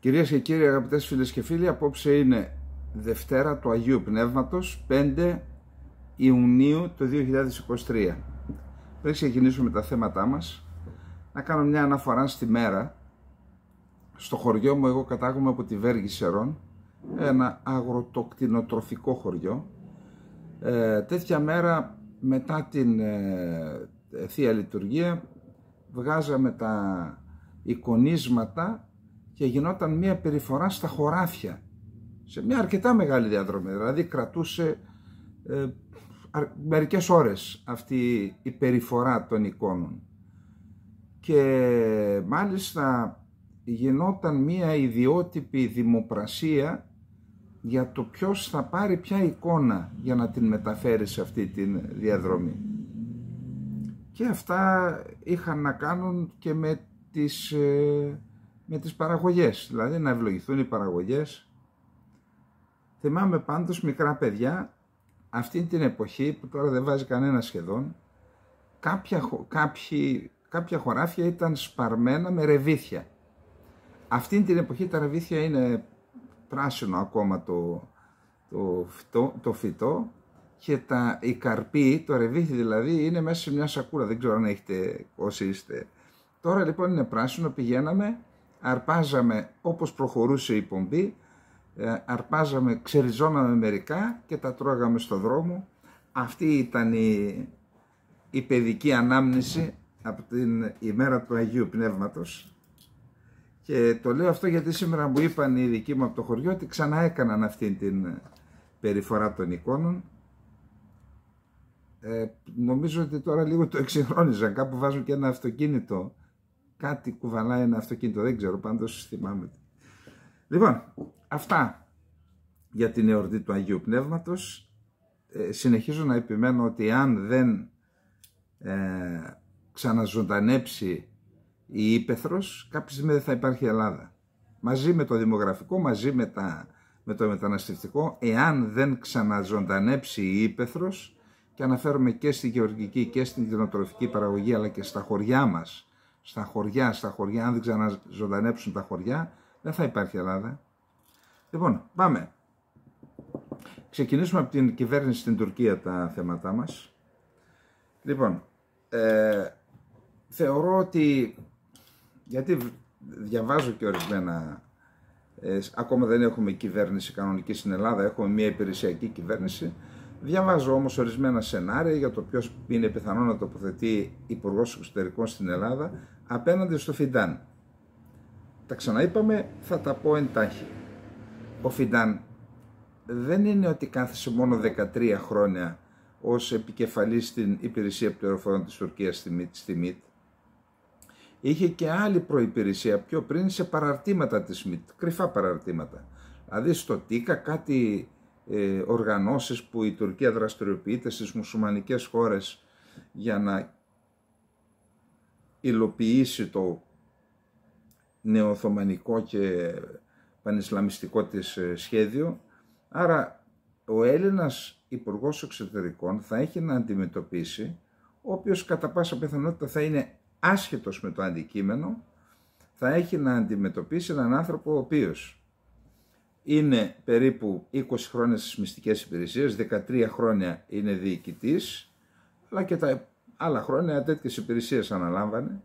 Κυρίες και κύριοι αγαπητές φίλες και φίλοι, απόψε είναι Δευτέρα του Αγίου Πνεύματος, 5 Ιουνίου του 2023. Πριν ξεκινήσουμε τα θέματά μας, να κάνω μια αναφορά στη μέρα. Στο χωριό μου εγώ κατάγομαι από τη Βέργη Σερών, ένα αγροτοκτηνοτροφικό χωριό. Ε, τέτοια μέρα μετά την ε, Θεία Λειτουργία βγάζαμε τα εικονίσματα και γινόταν μια περιφορά στα χωράφια σε μια αρκετά μεγάλη διαδρομή, δηλαδή κρατούσε ε, μερικές ώρες αυτή η περιφορά των εικόνων και μάλιστα γινόταν μια ιδιότυπη δημοπρασία για το ποιος θα πάρει ποια εικόνα για να την μεταφέρει σε αυτή τη διαδρομή. Και αυτά είχαν να κάνουν και με τις ε, με τις παραγωγές, δηλαδή να ευλογηθούν οι παραγωγές. Θυμάμαι πάντως μικρά παιδιά, αυτή την εποχή που τώρα δεν βάζει κανένα σχεδόν, κάποια, κάποιοι, κάποια χωράφια ήταν σπαρμένα με ρεβίθια. Αυτή την εποχή τα ρεβίθια είναι πράσινο ακόμα το, το, φυτό, το φυτό και τα, η το ρεβίθι δηλαδή, είναι μέσα σε μια σακούρα, δεν ξέρω αν έχετε όσοι είστε. Τώρα λοιπόν είναι πράσινο, πηγαίναμε αρπάζαμε όπως προχωρούσε η πομπή, ε, αρπάζαμε, ξεριζώναμε μερικά και τα τρώγαμε στο δρόμο. Αυτή ήταν η, η παιδική ανάμνηση από την ημέρα του Αγίου Πνεύματος και το λέω αυτό γιατί σήμερα μου είπαν οι δικοί μου από το χωριό ότι ξανά έκαναν αυτή την περιφορά των εικόνων. Ε, νομίζω ότι τώρα λίγο το εξυγχρόνιζαν. Κάπου βάζουν και ένα αυτοκίνητο κάτι κουβαλάει ένα αυτοκίνητο, δεν ξέρω, πάντως θυμάμαι. Λοιπόν, αυτά για την εορτή του Αγίου Πνεύματος. Ε, συνεχίζω να επιμένω ότι αν δεν ε, ξαναζωντανέψει η Ήπεθρος, κάποια στιγμή δεν θα υπάρχει Ελλάδα. Μαζί με το δημογραφικό, μαζί με, τα, με το μεταναστευτικό, εάν δεν ξαναζωντανέψει η Ήπεθρος, και αναφέρομαι και στη γεωργική και στην κοινοτροφική παραγωγή, αλλά και στα χωριά μας, στα χωριά, στα χωριά, αν δεν ξαναζωντανέψουν τα χωριά, δεν θα υπάρχει Ελλάδα. Λοιπόν, πάμε. Ξεκινήσουμε από την κυβέρνηση στην Τουρκία τα θέματά μας. Λοιπόν, ε, θεωρώ ότι, γιατί διαβάζω και ορισμένα, ε, ακόμα δεν έχουμε κυβέρνηση κανονική στην Ελλάδα, έχουμε μια υπηρεσιακή κυβέρνηση, Διαβάζω όμως ορισμένα σενάρια για το ποιος είναι πιθανό να τοποθετεί υπουργός εξωτερικών στην Ελλάδα απέναντι στο Φιντάν. Τα ξαναείπαμε, θα τα πω εντάχει. Ο Φιντάν δεν είναι ότι κάθισε μόνο 13 χρόνια ως επικεφαλής στην υπηρεσία πληροφορών της Τουρκίας στη ΜΙΤ. Είχε και άλλη προϋπηρεσία πιο πριν σε παραρτήματα της ΜΙΤ, κρυφά παραρτήματα. Δηλαδή στο ΤΙΚΑ κάτι ε, οργανώσεις που η Τουρκία δραστηριοποιείται στις μουσουμανικές χώρες για να υλοποιήσει το νεοοθωμανικό και πανισλαμιστικό της ε, σχέδιο. Άρα ο Έλληνας υπουργός Εξωτερικών θα έχει να αντιμετωπίσει ο οποίος κατά πάσα πιθανότητα θα είναι άσχετος με το αντικείμενο, θα έχει να αντιμετωπίσει έναν άνθρωπο ο οποίος είναι περίπου 20 χρόνια στις μυστικές υπηρεσίες, 13 χρόνια είναι διοικητής, αλλά και τα άλλα χρόνια τέτοιες υπηρεσίες αναλάμβανε.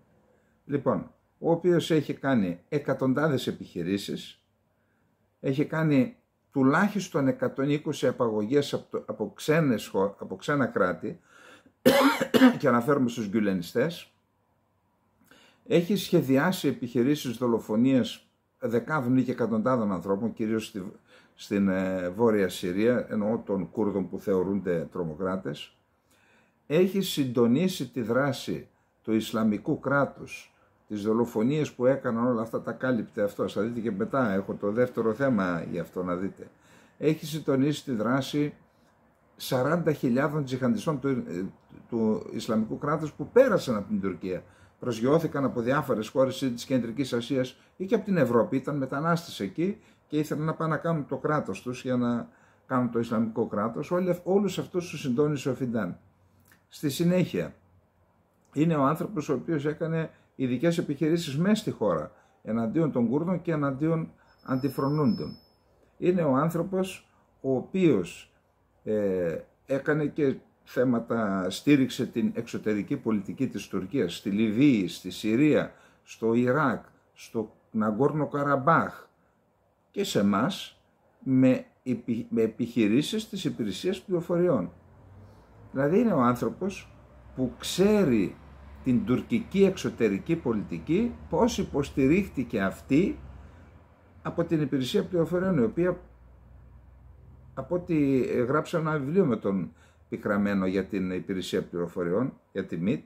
Λοιπόν, ο οποίος έχει κάνει εκατοντάδες επιχειρήσεις, έχει κάνει τουλάχιστον 120 απαγωγές από, ξένες, από ξένα κράτη και αναφέρουμε στους γκουλενιστές, έχει σχεδιάσει επιχειρήσεις δολοφονίας δεκάδων ή εκατοντάδων ανθρώπων, κυρίως στη, στην ε, Βόρεια Συρία, εννοώ των Κούρδων που θεωρούνται τρομοκράτες, έχει συντονίσει τη δράση του Ισλαμικού κράτους, τις δολοφονίες που έκαναν όλα αυτά τα κάλυπτε αυτό, θα δείτε και μετά, έχω το δεύτερο θέμα για αυτό να δείτε, έχει συντονίσει τη δράση 40.000 τζιχαντιστών του, ε, του Ισλαμικού κράτους που πέρασαν από την Τουρκία προσγειώθηκαν από διάφορες χώρες της Κεντρικής Ασίας ή και από την Ευρώπη, ήταν μετανάστες εκεί και ήθελαν να πάνε να κάνουν το κράτος τους για να κάνουν το Ισλαμικό κράτος, όλους αυτούς τους συντόνισε ο Φιντάν. Στη συνέχεια, είναι ο άνθρωπος ο οποίος έκανε ειδικές επιχειρήσεις μέσα στη χώρα, εναντίον των Κούρδων και εναντίον αντιφρονούντων. Είναι ο άνθρωπος ο οποίος ε, έκανε και θέματα στήριξε την εξωτερική πολιτική της Τουρκίας στη Λιβύη, στη Συρία, στο Ιράκ, στο Ναγκόρνο Καραμπάχ και σε μας με επιχειρήσεις της υπηρεσίας πληροφοριών. Δηλαδή είναι ο άνθρωπος που ξέρει την τουρκική εξωτερική πολιτική πώς υποστηρίχτηκε αυτή από την υπηρεσία πληροφοριών η οποία από ό,τι γράψα ένα βιβλίο με τον πικραμένο για την υπηρεσία πληροφοριών, για τη ΜΙΤ.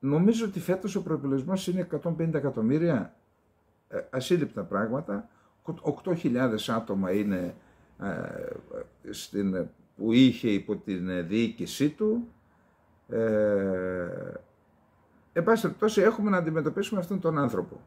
Νομίζω ότι φέτος ο προεπιλογισμός είναι 150 εκατομμύρια ε, ασύλληπτα πράγματα. 8.000 άτομα είναι ε, στην, που είχε υπό την διοίκησή του. Ε, εν πάση έχουμε να αντιμετωπίσουμε αυτόν τον άνθρωπο,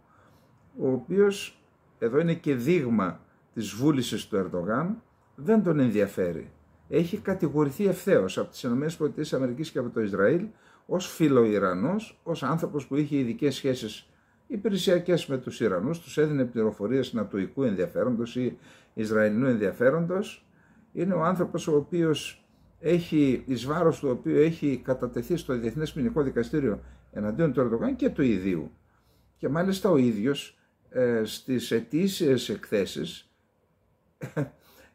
ο οποίος εδώ είναι και δείγμα της βούλησης του Ερντογάν, δεν τον ενδιαφέρει έχει κατηγορηθεί ευθέως από τις ΗΠΑ και από το Ισραήλ ως φιλοϊρανός, ως άνθρωπος που είχε ειδικές σχέσεις υπηρεσιακές με τους Ιρανούς, τους έδινε πληροφορίες νατοικού ενδιαφέροντος ή Ισραηλινού ενδιαφέροντος. Είναι ο άνθρωπος ο οποίος έχει, εις βάρος του οποίου έχει κατατεθεί στο Διεθνές Ποινικό Δικαστήριο εναντίον του Ερντογάν και του ιδίου. Και μάλιστα ο ίδιος ε, στις ετήσιες εκθέσεις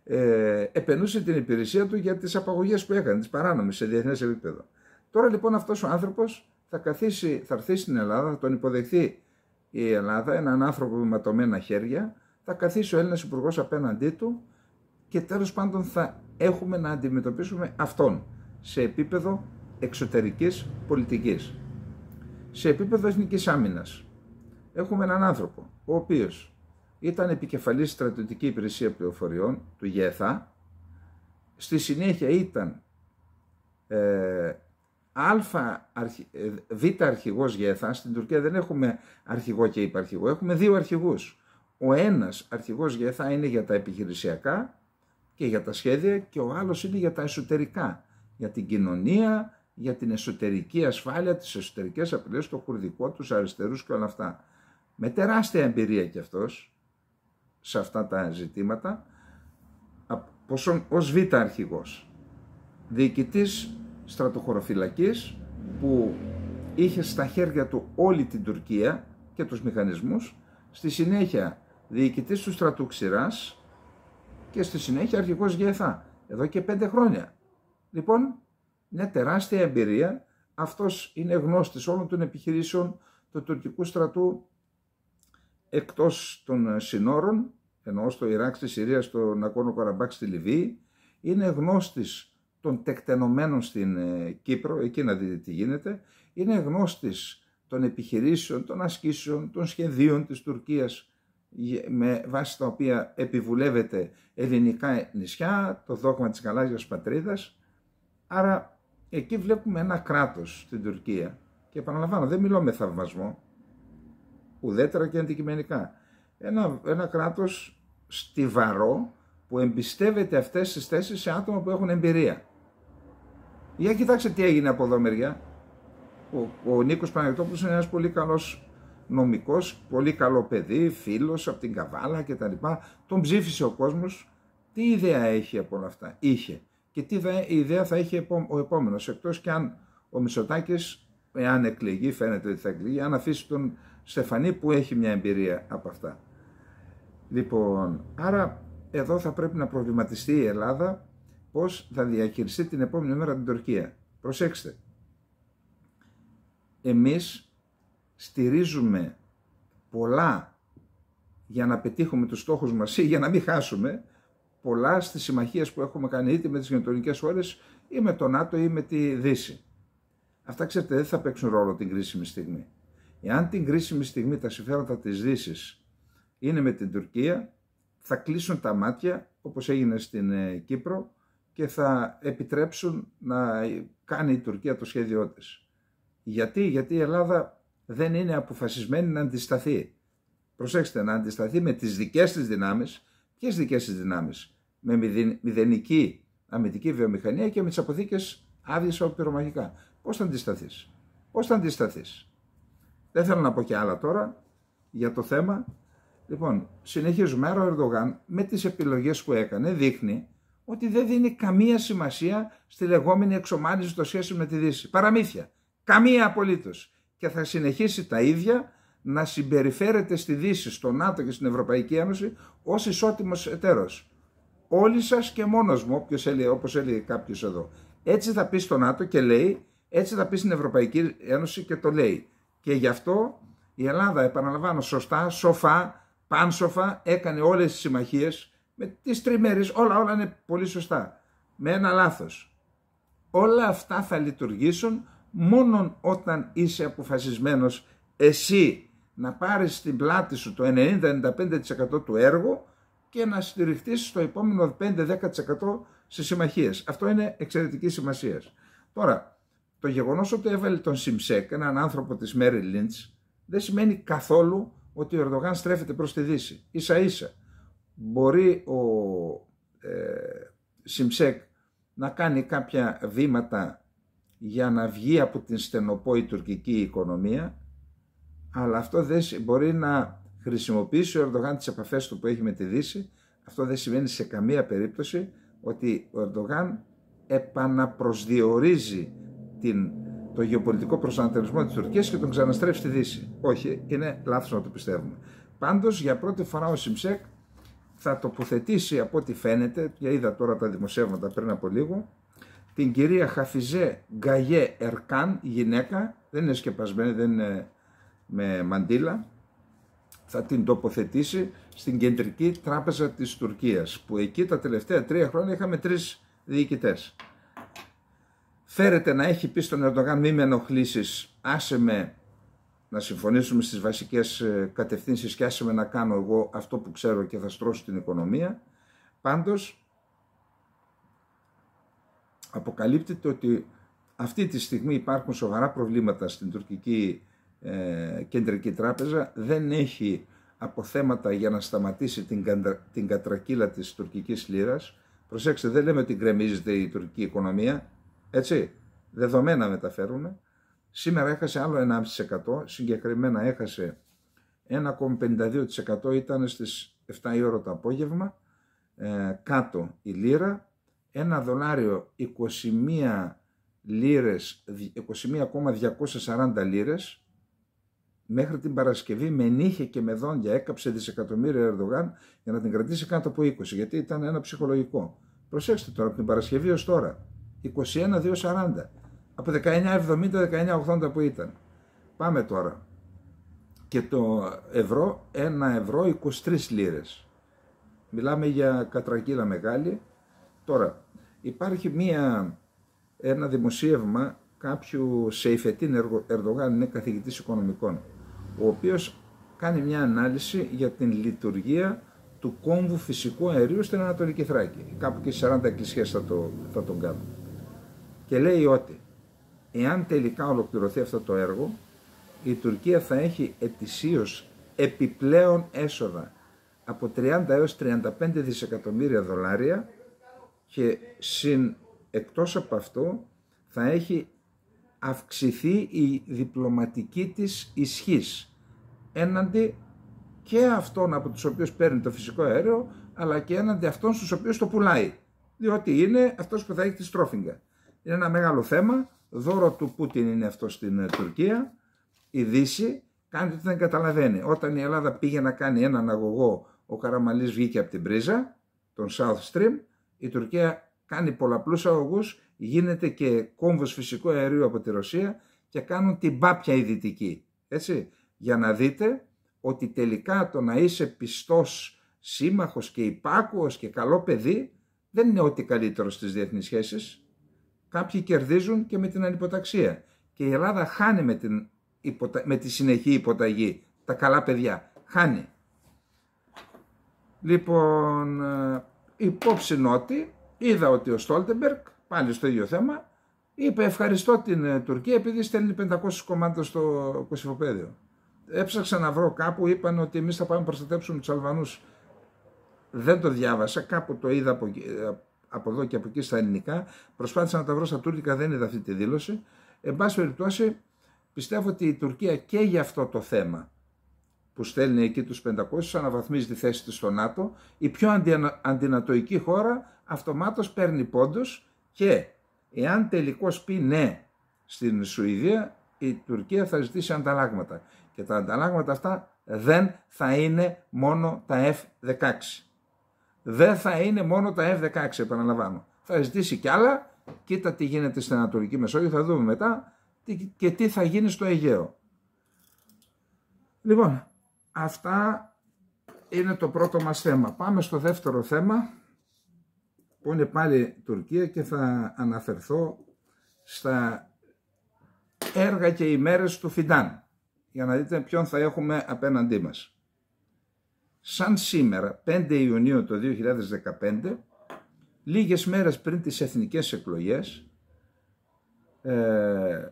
ε, επενούσε την υπηρεσία του για τις απαγωγές που έκανε, τις παράνομες σε διεθνές επίπεδο. Τώρα λοιπόν αυτός ο άνθρωπος θα, καθίσει, θα έρθει στην Ελλάδα, θα τον υποδεχθεί η Ελλάδα, έναν άνθρωπο με ματωμένα χέρια, θα καθίσει ο Έλληνας υπουργός απέναντί του και τέλος πάντων θα έχουμε να αντιμετωπίσουμε αυτόν σε επίπεδο εξωτερικής πολιτικής. Σε επίπεδο εθνικής άμυνας έχουμε έναν άνθρωπο ο οποίος ήταν επικεφαλής στρατιωτική υπηρεσία πληροφοριών του ΓΕΘΑ. Στη συνέχεια ήταν ε, α, ε, β αρχηγός ΓΕΘΑ. Στην Τουρκία δεν έχουμε αρχηγό και υπαρχηγό, έχουμε δύο αρχηγούς. Ο ένας αρχηγός ΓΕΘΑ είναι για τα επιχειρησιακά και για τα σχέδια και ο άλλος είναι για τα εσωτερικά, για την κοινωνία, για την εσωτερική ασφάλεια, τις εσωτερικές απειλές, το κουρδικό, τους αριστερούς και όλα αυτά. Με τεράστια εμπειρία κι αυτός, σε αυτά τα ζητήματα ως, ως β' αρχηγός, διοικητής στρατοχωροφυλακής που είχε στα χέρια του όλη την Τουρκία και τους μηχανισμούς, στη συνέχεια διοικητής του στρατού Ξηράς και στη συνέχεια αρχηγός ΓΕΘΑ, εδώ και πέντε χρόνια. Λοιπόν, μια τεράστια εμπειρία, αυτός είναι γνώστης όλων των επιχειρήσεων του τουρκικού στρατού εκτός των ε, συνόρων, ενώ στο Ιράκ, στη Συρία, στο Νακόνο Καραμπάκ, στη Λιβύη, είναι γνώστης των τεκτενομένων στην ε, Κύπρο, εκεί να δείτε τι γίνεται, είναι γνώστης των επιχειρήσεων, των ασκήσεων, των σχεδίων της Τουρκίας με βάση τα οποία επιβουλεύεται ελληνικά νησιά, το δόγμα της γαλάζιας πατρίδας. Άρα εκεί βλέπουμε ένα κράτος στην Τουρκία και επαναλαμβάνω δεν μιλώ με θαυμασμό, ουδέτερα και αντικειμενικά. Ένα, ένα κράτος στιβαρό που εμπιστεύεται αυτές τις θέσεις σε άτομα που έχουν εμπειρία. Για κοιτάξτε τι έγινε από εδώ μεριά. Ο, ο Νίκος Παναγιωτόπουλος είναι ένας πολύ καλός νομικός, πολύ καλό παιδί, φίλος από την Καβάλα κτλ. Τον ψήφισε ο κόσμος. Τι ιδέα έχει από όλα αυτά, είχε. Και τι ιδέα θα έχει ο επόμενος, εκτός και αν ο Μητσοτάκης, εάν εκλεγεί, φαίνεται ότι θα εκλεγεί, αν αφήσει τον στεφανή που έχει μια εμπειρία από αυτά. Λοιπόν, άρα εδώ θα πρέπει να προβληματιστεί η Ελλάδα πώς θα διαχειριστεί την επόμενη μέρα την Τουρκία. Προσέξτε, εμείς στηρίζουμε πολλά για να πετύχουμε τους στόχους μας ή για να μην χάσουμε πολλά στις συμμαχίες που έχουμε κάνει είτε με τις γενετονικές χώρες, ή με το ΝΑΤΟ ή με τη Δύση. Αυτά ξέρετε δεν θα παίξουν ρόλο την κρίσιμη στιγμή. Εάν την κρίσιμη στιγμή τα συμφέροντα της δύσης είναι με την Τουρκία, θα κλείσουν τα μάτια όπως έγινε στην ε, Κύπρο και θα επιτρέψουν να κάνει η Τουρκία το σχέδιό της. Γιατί, γιατί η Ελλάδα δεν είναι αποφασισμένη να αντισταθεί. Προσέξτε, να αντισταθεί με τις δικές της δυνάμεις. Ποιες δικές της δυνάμεις. Με μηδενική αμυντική βιομηχανία και με τις αποθήκες άδειες από πυρομαχικά. Πώς θα αντισταθείς. Πώς θα αντισταθείς. Δεν θέλω να πω και άλλα τώρα για το θέμα. Λοιπόν, συνεχίζουμε. Άρα ο Ερντογάν με τις επιλογές που έκανε δείχνει ότι δεν δίνει καμία σημασία στη λεγόμενη εξομάλυνση των σχέσεων με τη Δύση. Παραμύθια. Καμία απολύτως. Και θα συνεχίσει τα ίδια να συμπεριφέρεται στη Δύση, στο ΝΑΤΟ και στην Ευρωπαϊκή Ένωση ως ισότιμος εταίρος. Όλοι σας και μόνος μου, όπως έλεγε κάποιος εδώ. Έτσι θα πει στο ΝΑΤΟ και λέει, έτσι θα πει στην Ευρωπαϊκή Ένωση και το λέει. Και γι' αυτό η Ελλάδα, επαναλαμβάνω σωστά, σοφά, πάνσοφα, έκανε όλες τις συμμαχίες με τις τριμέρε. όλα, όλα είναι πολύ σωστά. Με ένα λάθος. Όλα αυτά θα λειτουργήσουν μόνο όταν είσαι αποφασισμένος εσύ να πάρεις στην πλάτη σου το 90-95% του έργου και να στηριχτείς στο επόμενο 5-10% σε συμμαχίες. Αυτό είναι εξαιρετική σημασία. Τώρα, το γεγονός ότι έβαλε τον Σιμσέκ, έναν άνθρωπο της Μέρι Λίντ, δεν σημαίνει καθόλου ότι ο Ερντογάν στρέφεται προς τη Δύση. σα ίσα. Μπορεί ο ε, Σιμσέκ να κάνει κάποια βήματα για να βγει από την στενοπόη τουρκική οικονομία, αλλά αυτό δεν μπορεί να χρησιμοποιήσει ο Ερντογάν τις επαφές του που έχει με τη Δύση. Αυτό δεν σημαίνει σε καμία περίπτωση ότι ο Ερντογάν επαναπροσδιορίζει την, το γεωπολιτικό προσανατολισμό της Τουρκίας και τον ξαναστρέψει στη Δύση. Όχι, είναι λάθος να το πιστεύουμε. Πάντως για πρώτη φορά ο Σιμψέκ θα τοποθετήσει από ό,τι φαίνεται, για είδα τώρα τα δημοσιεύματα πριν από λίγο, την κυρία Χαφιζέ Γκαγέ Ερκάν, γυναίκα, δεν είναι σκεπασμένη, δεν είναι με μαντίλα, θα την τοποθετήσει στην Κεντρική Τράπεζα της Τουρκίας, που εκεί τα τελευταία τρία χρόνια είχαμε τρεις διοικητές φέρεται να έχει πει στον Ερντογάν μη με ενοχλήσεις, άσε με να συμφωνήσουμε στις βασικές ε, κατευθύνσεις και άσε με να κάνω εγώ αυτό που ξέρω και θα στρώσω την οικονομία. Πάντως, αποκαλύπτεται ότι αυτή τη στιγμή υπάρχουν σοβαρά προβλήματα στην τουρκική ε, κεντρική τράπεζα, δεν έχει αποθέματα για να σταματήσει την, κατρακύλα της τουρκικής λίρας. Προσέξτε, δεν λέμε ότι γκρεμίζεται η τουρκική οικονομία, έτσι, δεδομένα μεταφέρουμε. Σήμερα έχασε άλλο 1,5%. Συγκεκριμένα έχασε 1,52% ήταν στις 7 η ώρα το απόγευμα. Ε, κάτω η λίρα. Ένα δολάριο 21 λίρες, 21,240 λίρες μέχρι την Παρασκευή με νύχια και με δόντια έκαψε δισεκατομμύρια Ερντογάν για να την κρατήσει κάτω από 20 γιατί ήταν ένα ψυχολογικό. Προσέξτε τώρα από την Παρασκευή ως τώρα 21 40 Από 1970-1980 που ήταν. Πάμε τώρα. Και το ευρώ, 1 ευρώ 23 λίρες. Μιλάμε για κατρακύλα μεγάλη. Τώρα, υπάρχει μία, ένα δημοσίευμα κάποιου Σεϊφετίν Ερδογάν, είναι καθηγητής οικονομικών, ο οποίος κάνει μια ανάλυση για την λειτουργία του κόμβου φυσικού αερίου στην Ανατολική Θράκη. Κάπου και 40 εκκλησίες θα, θα τον κάνουν και λέει ότι εάν τελικά ολοκληρωθεί αυτό το έργο, η Τουρκία θα έχει ετησίως επιπλέον έσοδα από 30 έως 35 δισεκατομμύρια δολάρια και συν εκτός από αυτό θα έχει αυξηθεί η διπλωματική της ισχύς έναντι και αυτών από τους οποίους παίρνει το φυσικό αέριο αλλά και έναντι αυτών στους οποίους το πουλάει διότι είναι αυτός που θα έχει τη στρόφιγγα είναι ένα μεγάλο θέμα. Δώρο του Πούτιν είναι αυτό στην ε, Τουρκία. Η Δύση κάνει ότι δεν καταλαβαίνει. Όταν η Ελλάδα πήγε να κάνει έναν αγωγό, ο Καραμαλής βγήκε από την πρίζα, τον South Stream, η Τουρκία κάνει πολλαπλούς αγωγούς, γίνεται και κόμβος φυσικού αερίου από τη Ρωσία και κάνουν την πάπια η δυτική. Έτσι, για να δείτε ότι τελικά το να είσαι πιστός σύμμαχος και υπάκουος και καλό παιδί δεν είναι ό,τι καλύτερο στις διεθνείς σχέσεις. Κάποιοι κερδίζουν και με την ανυποταξία. Και η Ελλάδα χάνει με, την με τη συνεχή υποταγή. Τα καλά παιδιά. Χάνει. Λοιπόν, ε, υπόψη νότι, είδα ότι ο Στόλτεμπερκ, πάλι στο ίδιο θέμα, είπε ευχαριστώ την ε, Τουρκία επειδή στέλνει 500 κομμάτια στο κοσυφοπέδιο Έψαξα να βρω κάπου, είπαν ότι εμείς θα πάμε να προστατέψουμε τους Αλβανούς. Δεν το διάβασα, κάπου το είδα από, ε, από εδώ και από εκεί στα ελληνικά. Προσπάθησα να τα βρω στα τουρκικά, δεν είδα αυτή τη δήλωση. Εν πάση περιπτώσει, πιστεύω ότι η Τουρκία και για αυτό το θέμα που στέλνει εκεί τους 500, αναβαθμίζει τη θέση της στο ΝΑΤΟ, η πιο αντι, αντινατοϊκή χώρα αυτομάτως παίρνει πόντους και εάν τελικώς πει ναι στην Σουηδία, η Τουρκία θα ζητήσει ανταλλάγματα. Και τα ανταλλάγματα αυτά δεν θα είναι μόνο τα F-16 δεν θα είναι μόνο τα F-16, επαναλαμβάνω. Θα ζητήσει κι άλλα, κοίτα τι γίνεται στην Ανατολική Μεσόγειο, θα δούμε μετά και τι θα γίνει στο Αιγαίο. Λοιπόν, αυτά είναι το πρώτο μας θέμα. Πάμε στο δεύτερο θέμα που είναι πάλι Τουρκία και θα αναφερθώ στα έργα και ημέρες του Φιντάν για να δείτε ποιον θα έχουμε απέναντί μας σαν σήμερα, 5 Ιουνίου το 2015, λίγες μέρες πριν τις εθνικές εκλογές, ε,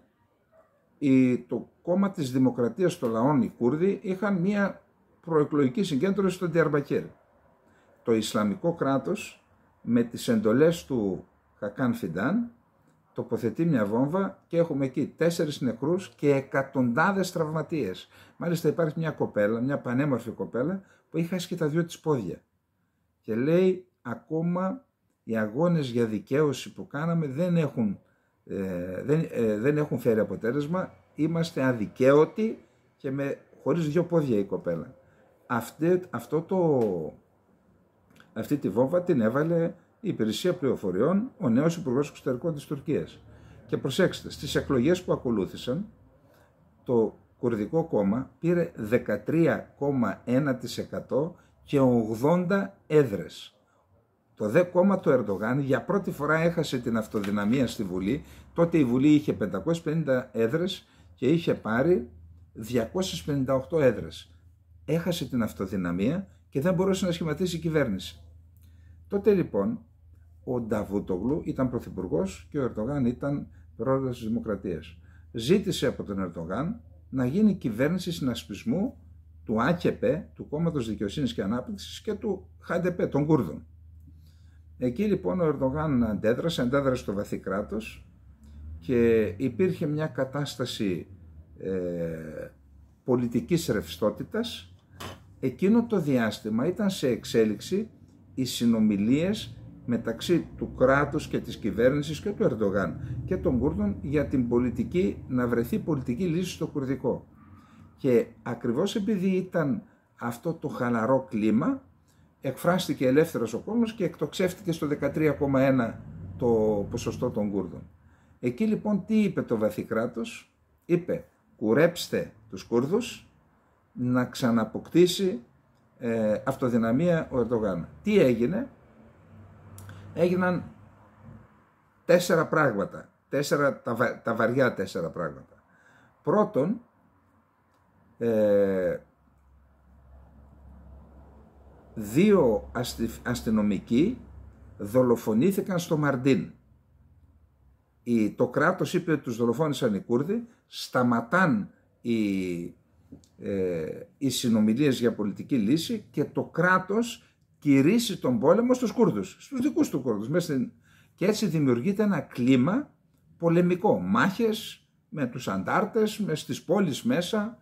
η, το κόμμα της Δημοκρατίας των Λαών, οι Κούρδοι, είχαν μία προεκλογική συγκέντρωση στον Τιαρμπακέρ. Το Ισλαμικό κράτος, με τις εντολές του Χακάν Φιντάν, τοποθετεί μια βόμβα και έχουμε εκεί τέσσερις νεκρούς και εκατοντάδες τραυματίες. Μάλιστα υπάρχει μια κοπέλα, μια πανέμορφη κοπέλα, που έχει χάσει και τα δύο της πόδια. Και λέει ακόμα οι αγώνες για δικαίωση που κάναμε δεν έχουν, ε, δεν, ε, δεν έχουν φέρει αποτέλεσμα, είμαστε αδικαίωτοι και με, χωρίς δύο πόδια η κοπέλα. Αυτή, αυτό το, αυτή τη βόμβα την έβαλε η υπηρεσία πληροφοριών, ο νέος Υπουργός Εξωτερικών της Τουρκίας. Και προσέξτε, στις εκλογές που ακολούθησαν, το Κουρδικό κόμμα πήρε 13,1% και 80 έδρες. Το δε κόμμα του Ερντογάν για πρώτη φορά έχασε την αυτοδυναμία στη Βουλή. Τότε η Βουλή είχε 550 έδρες και είχε πάρει 258 έδρες. Έχασε την αυτοδυναμία και δεν μπορούσε να σχηματίσει κυβέρνηση. Τότε λοιπόν ο Νταβούτογλου ήταν πρωθυπουργός και ο Ερντογάν ήταν πρόεδρος της Δημοκρατίας. Ζήτησε από τον Ερντογάν να γίνει κυβέρνηση συνασπισμού του ΑΚΕΠΕ, του Κόμματος Δικαιοσύνης και Ανάπτυξης και του ΧΑΝΤΕΠΕ, των Κούρδων. Εκεί λοιπόν ο Ερντογάν αντέδρασε, αντέδρασε το βαθύ κράτος και υπήρχε μια κατάσταση ε, πολιτικής ρευστότητας. Εκείνο το διάστημα ήταν σε εξέλιξη οι συνομιλίες μεταξύ του κράτους και της κυβέρνησης και του Ερντογάν και των Κούρδων για την πολιτική, να βρεθεί πολιτική λύση στο κουρδικό. Και ακριβώς επειδή ήταν αυτό το χαλαρό κλίμα, εκφράστηκε ελεύθερος ο κόσμος και εκτοξεύτηκε στο 13,1 το ποσοστό των Κούρδων. Εκεί λοιπόν τι είπε το βαθύ κράτος, είπε κουρέψτε τους Κούρδους να ξαναποκτήσει ε, αυτοδυναμία ο Ερντογάν. Τι έγινε, έγιναν τέσσερα πράγματα, τέσσερα, τα, τα βαριά τέσσερα πράγματα. Πρώτον, ε, δύο αστυνομικοί δολοφονήθηκαν στο Μαρντίν. Η, το κράτος είπε ότι τους δολοφόνησαν οι Κούρδοι, σταματάν οι, ε, οι συνομιλίες για πολιτική λύση και το κράτος κηρύσσει τον πόλεμο στους Κούρδους, στους δικούς του Κούρδους. Μέσα στην... Και έτσι δημιουργείται ένα κλίμα πολεμικό, μάχες με τους αντάρτες, με στις πόλεις μέσα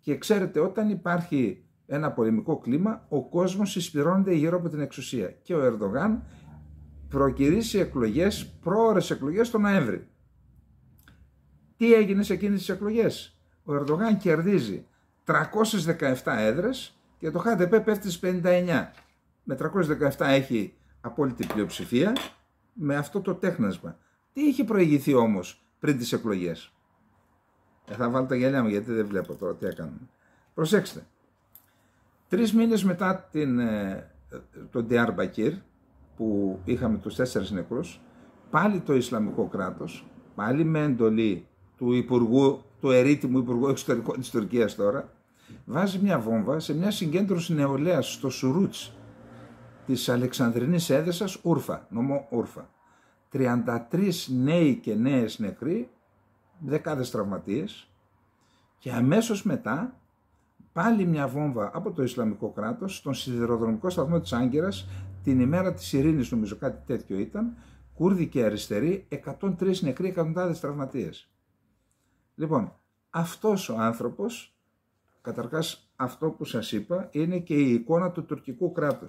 και ξέρετε όταν υπάρχει ένα πολεμικό κλίμα ο κόσμος συσπηρώνεται γύρω από την εξουσία και ο Ερδογάν προκυρήσει εκλογές, πρόωρες εκλογές τον Νοέμβρη. Τι έγινε σε εκείνες τις εκλογές. Ο Ερδογάν κερδίζει 317 έδρες και το ΧΑΤΕΠΕ πέφτει στις 59 με 317 έχει απόλυτη πλειοψηφία με αυτό το τέχνασμα. Τι είχε προηγηθεί όμως πριν τις εκλογές. Ε, θα βάλω τα γυαλιά μου γιατί δεν βλέπω τώρα τι έκαναν. Προσέξτε. Τρεις μήνες μετά την, ε, τον Ντιάρμπακυρ που είχαμε τους τέσσερις νεκρούς πάλι το Ισλαμικό κράτος πάλι με εντολή του Υπουργού του ερήτημου Υπουργού Εξωτερικών της Τουρκίας τώρα βάζει μια βόμβα σε μια συγκέντρωση νεολαίας στο Σουρούτς της Αλεξανδρινής Έδεσας Ούρφα, νομό Ούρφα. 33 νέοι και νέες νεκροί, δεκάδες τραυματίες και αμέσως μετά πάλι μια βόμβα από το Ισλαμικό κράτος στον σιδηροδρομικό σταθμό της Άγκυρας την ημέρα της ειρήνης νομίζω κάτι τέτοιο ήταν, Κούρδοι και αριστεροί, 103 νεκροί, εκατοντάδες τραυματίες. Λοιπόν, αυτός ο άνθρωπος, καταρχάς αυτό που σας είπα, είναι και η εικόνα του τουρκικού κράτους.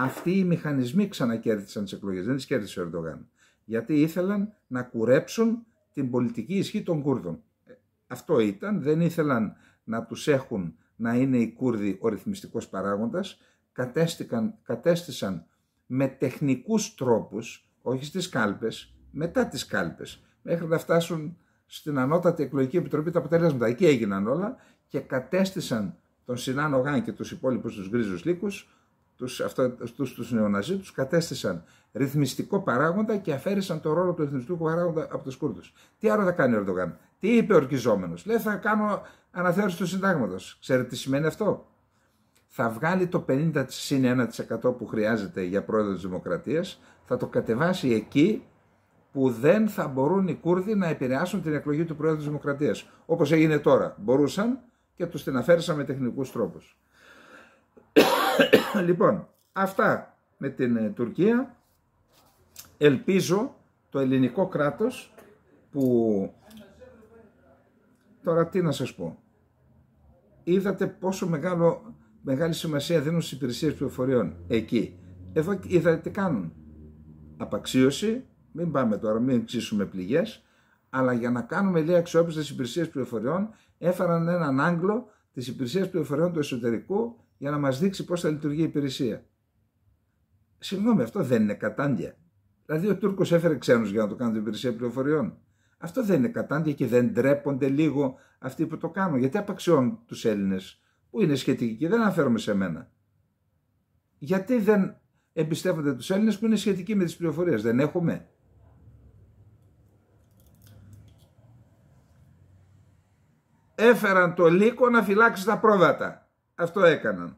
Αυτοί οι μηχανισμοί ξανακέρδισαν τις εκλογές, δεν τις κέρδισε ο Ερντογάν. Γιατί ήθελαν να κουρέψουν την πολιτική ισχύ των Κούρδων. Ε, αυτό ήταν, δεν ήθελαν να τους έχουν να είναι οι Κούρδοι ο ρυθμιστικός παράγοντας, κατέστησαν με τεχνικούς τρόπους, όχι στις κάλπες, μετά τις κάλπες, μέχρι να φτάσουν στην Ανώτατη Εκλογική Επιτροπή τα αποτελέσματα. Εκεί έγιναν όλα και κατέστησαν τον Σινάν Ογάν και τους υπόλοιπους τους γκρίζους λύκους τους, αυτά, στους, νεοναζί τους κατέστησαν ρυθμιστικό παράγοντα και αφαίρεσαν το ρόλο του ρυθμιστικού παράγοντα από τους Κούρδους. Τι άλλο θα κάνει ο Ερντογάν. Τι είπε ο Ορκιζόμενος. Λέει θα κάνω αναθεώρηση του συντάγματος. Ξέρετε τι σημαίνει αυτό. Θα βγάλει το 50% που χρειάζεται για πρόεδρο της Δημοκρατίας. Θα το κατεβάσει εκεί που δεν θα μπορούν οι Κούρδοι να επηρεάσουν την εκλογή του Πρόεδρου της Δημοκρατίας. Όπως έγινε τώρα. Μπορούσαν και τους την αφαίρεσαν με τεχνικούς τρόπους. λοιπόν, αυτά με την ε, Τουρκία. Ελπίζω το ελληνικό κράτος που... Τώρα τι να σας πω. Είδατε πόσο μεγάλο, μεγάλη σημασία δίνουν στις υπηρεσίες πληροφοριών εκεί. Εδώ είδατε τι κάνουν. Απαξίωση, μην πάμε τώρα, μην ξύσουμε πληγές, αλλά για να κάνουμε αξιόπιστα αξιόπιστες υπηρεσίες πληροφοριών έφεραν έναν Άγγλο της υπηρεσίας πληροφοριών του εσωτερικού για να μας δείξει πώς θα λειτουργεί η υπηρεσία. Συγγνώμη, αυτό δεν είναι κατάντια. Δηλαδή ο Τούρκος έφερε ξένους για να το κάνουν την υπηρεσία πληροφοριών. Αυτό δεν είναι κατάντια και δεν ντρέπονται λίγο αυτοί που το κάνουν. Γιατί απαξιώνουν τους Έλληνες που είναι σχετικοί και δεν αναφέρομαι σε μένα. Γιατί δεν εμπιστεύονται τους Έλληνες που είναι σχετικοί με τις πληροφορίες. Δεν έχουμε. Έφεραν το λύκο να φυλάξει τα πρόβατα. Αυτό έκαναν.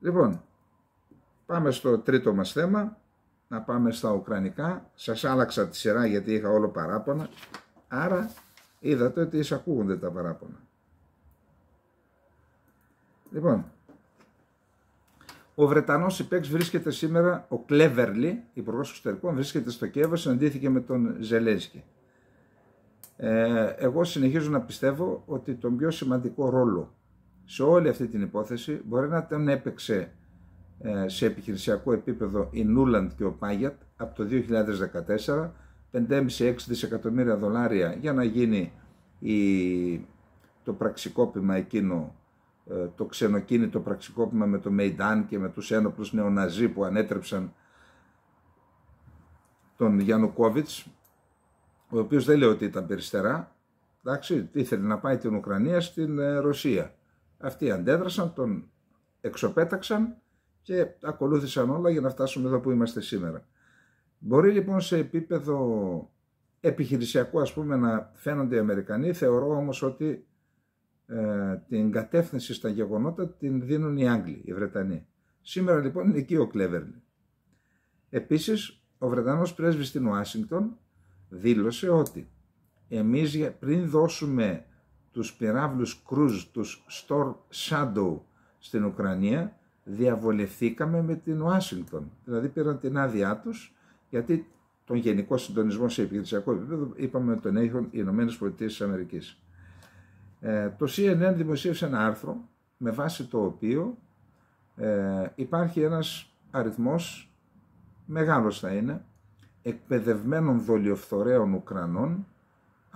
Λοιπόν, πάμε στο τρίτο μας θέμα, να πάμε στα Ουκρανικά. Σας άλλαξα τη σειρά γιατί είχα όλο παράπονα, άρα είδατε ότι εισακούγονται τα παράπονα. Λοιπόν, ο Βρετανός υπέξ βρίσκεται σήμερα, ο Κλέβερλι, υπουργός εξωτερικών, βρίσκεται στο Κέβο, συναντήθηκε με τον ζελέσκι. Ε, εγώ συνεχίζω να πιστεύω ότι τον πιο σημαντικό ρόλο σε όλη αυτή την υπόθεση μπορεί να τον έπαιξε ε, σε επιχειρησιακό επίπεδο η Νούλαντ και ο Πάγιατ από το 2014 5,5-6 δισεκατομμύρια δολάρια για να γίνει η, το πραξικόπημα εκείνο ε, το ξενοκίνητο πραξικόπημα με το Μεϊντάν και με τους ένοπλους νεοναζί που ανέτρεψαν τον Κόβιτς ο οποίος δεν λέει ότι ήταν περιστερά εντάξει, ήθελε να πάει την Ουκρανία στην ε, Ρωσία αυτοί αντέδρασαν, τον εξοπέταξαν και ακολούθησαν όλα για να φτάσουμε εδώ που είμαστε σήμερα. Μπορεί λοιπόν σε επίπεδο επιχειρησιακό ας πούμε να φαίνονται οι Αμερικανοί, θεωρώ όμως ότι ε, την κατεύθυνση στα γεγονότα την δίνουν οι Άγγλοι, οι Βρετανοί. Σήμερα λοιπόν είναι εκεί ο Κλέβερν. Επίσης ο Βρετανός πρέσβης στην Ουάσιγκτον δήλωσε ότι εμείς πριν δώσουμε τους πυράβλους Κρούζ, τους Storm Shadow στην Ουκρανία, διαβολευθήκαμε με την Ουάσιγκτον. Δηλαδή πήραν την άδειά τους, γιατί τον γενικό συντονισμό σε επιχειρησιακό επίπεδο είπαμε τον έχουν οι Αμερικής. Ε, το CNN δημοσίευσε ένα άρθρο με βάση το οποίο ε, υπάρχει ένας αριθμός, μεγάλος θα είναι, εκπαιδευμένων δολιοφθορέων Ουκρανών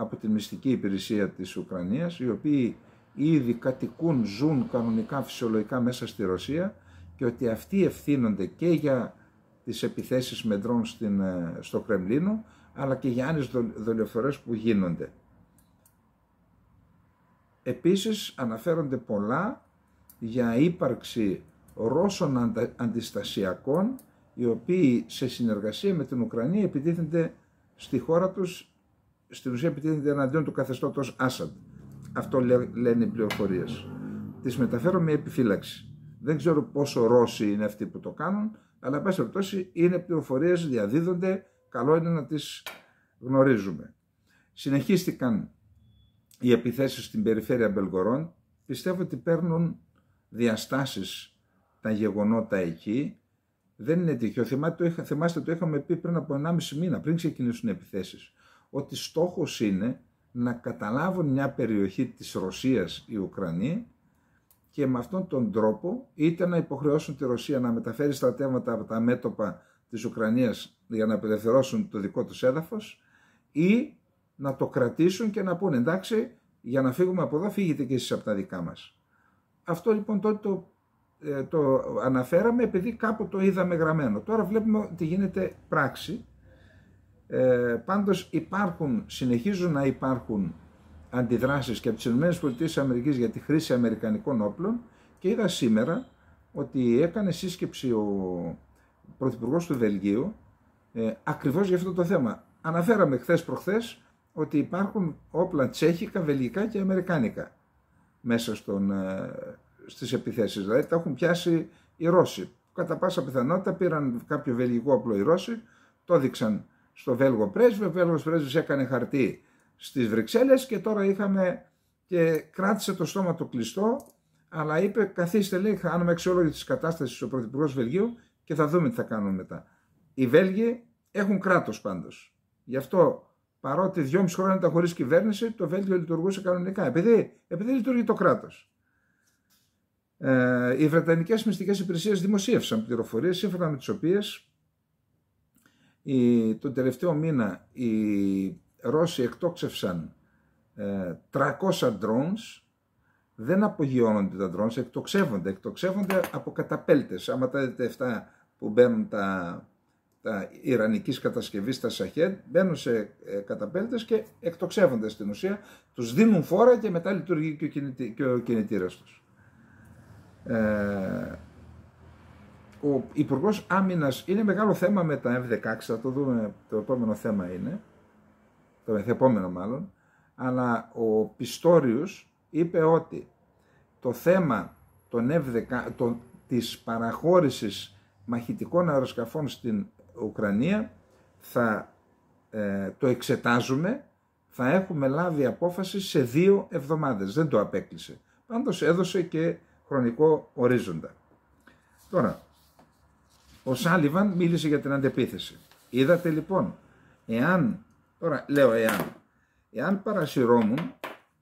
από τη μυστική υπηρεσία της Ουκρανίας, οι οποίοι ήδη κατοικούν, ζουν κανονικά, φυσιολογικά μέσα στη Ρωσία και ότι αυτοί ευθύνονται και για τις επιθέσεις μετρών στην, ε, στο Κρεμλίνο, αλλά και για άλλες δολιοφορές που γίνονται. Επίσης αναφέρονται πολλά για ύπαρξη Ρώσων αντιστασιακών, οι οποίοι σε συνεργασία με την Ουκρανία επιτίθενται στη χώρα τους στην ουσία επιτίθεται εναντίον του καθεστώτος Άσαντ. Αυτό λένε οι πληροφορίες. Τις μεταφέρω με επιφύλαξη. Δεν ξέρω πόσο Ρώσοι είναι αυτοί που το κάνουν, αλλά πάση περιπτώσει είναι πληροφορίες, διαδίδονται, καλό είναι να τις γνωρίζουμε. Συνεχίστηκαν οι επιθέσεις στην περιφέρεια Μπελγορών. Πιστεύω ότι παίρνουν διαστάσεις τα γεγονότα εκεί. Δεν είναι τυχαίο. Θυμάστε το είχαμε πει πριν από 1,5 μήνα, πριν ξεκινήσουν οι επιθέσεις ότι στόχος είναι να καταλάβουν μια περιοχή της Ρωσίας η Ουκρανία και με αυτόν τον τρόπο είτε να υποχρεώσουν τη Ρωσία να μεταφέρει στρατεύματα από τα μέτωπα της Ουκρανίας για να απελευθερώσουν το δικό τους έδαφος ή να το κρατήσουν και να πούνε εντάξει για να φύγουμε από εδώ φύγετε και εσείς από τα δικά μας. Αυτό λοιπόν τότε το, ε, το αναφέραμε επειδή κάπου το είδαμε γραμμένο. Τώρα βλέπουμε ότι γίνεται πράξη ε, πάντως υπάρχουν, συνεχίζουν να υπάρχουν αντιδράσεις και από τις ΗΠΑ για τη χρήση αμερικανικών όπλων και είδα σήμερα ότι έκανε σύσκεψη ο Πρωθυπουργός του Βελγίου ε, ακριβώς για αυτό το θέμα. Αναφέραμε χθες προχθές ότι υπάρχουν όπλα τσέχικα, βελγικά και αμερικάνικα μέσα στον, ε, στις επιθέσεις. Δηλαδή τα έχουν πιάσει οι Ρώσοι. Κατά πάσα πιθανότητα πήραν κάποιο βελγικό όπλο οι Ρώσοι, το έδειξαν στο Βέλγο πρέσβη, ο Βέλγος πρέσβης έκανε χαρτί στις Βρυξέλλες και τώρα είχαμε και κράτησε το στόμα το κλειστό, αλλά είπε καθίστε λέει, κάνουμε αξιόλογη της κατάστασης ο Πρωθυπουργός Βελγίου και θα δούμε τι θα κάνουμε μετά. Οι Βέλγοι έχουν κράτος πάντως. Γι' αυτό παρότι δυόμιση χρόνια ήταν χωρίς κυβέρνηση, το Βέλγιο λειτουργούσε κανονικά, επειδή, επειδή λειτουργεί το κράτος. Ε, οι βρετανικές Μυστικές υπηρεσίες δημοσίευσαν πληροφορίες, σύμφωνα με τις οποίες η, τον τελευταίο μήνα οι Ρώσοι εκτόξευσαν 300 ε, drones, δεν απογειώνονται τα drones, εκτοξεύονται, εκτοξεύονται από καταπέλτες. Άμα τα δείτε αυτά που μπαίνουν τα, τα Ιρανικής κατασκευής, στα μπαίνουν σε ε, καταπέλτες και εκτοξεύονται στην ουσία, τους δίνουν φόρα και μετά λειτουργεί και ο, κινητήρας τους. Ε, ο Υπουργός Άμυνας είναι μεγάλο θέμα με τα F-16, θα το δούμε, το επόμενο θέμα είναι, το επόμενο μάλλον, αλλά ο Πιστόριους είπε ότι το θέμα των F-10, της παραχώρησης μαχητικών αεροσκαφών στην Ουκρανία θα ε, το εξετάζουμε, θα έχουμε λάβει απόφαση σε δύο εβδομάδες. Δεν το απέκλεισε. Πάντως έδωσε και χρονικό ορίζοντα. Τώρα, ο Σάλιβαν μίλησε για την αντεπίθεση. Είδατε λοιπόν, εάν, τώρα λέω εάν, εάν παρασυρώμουν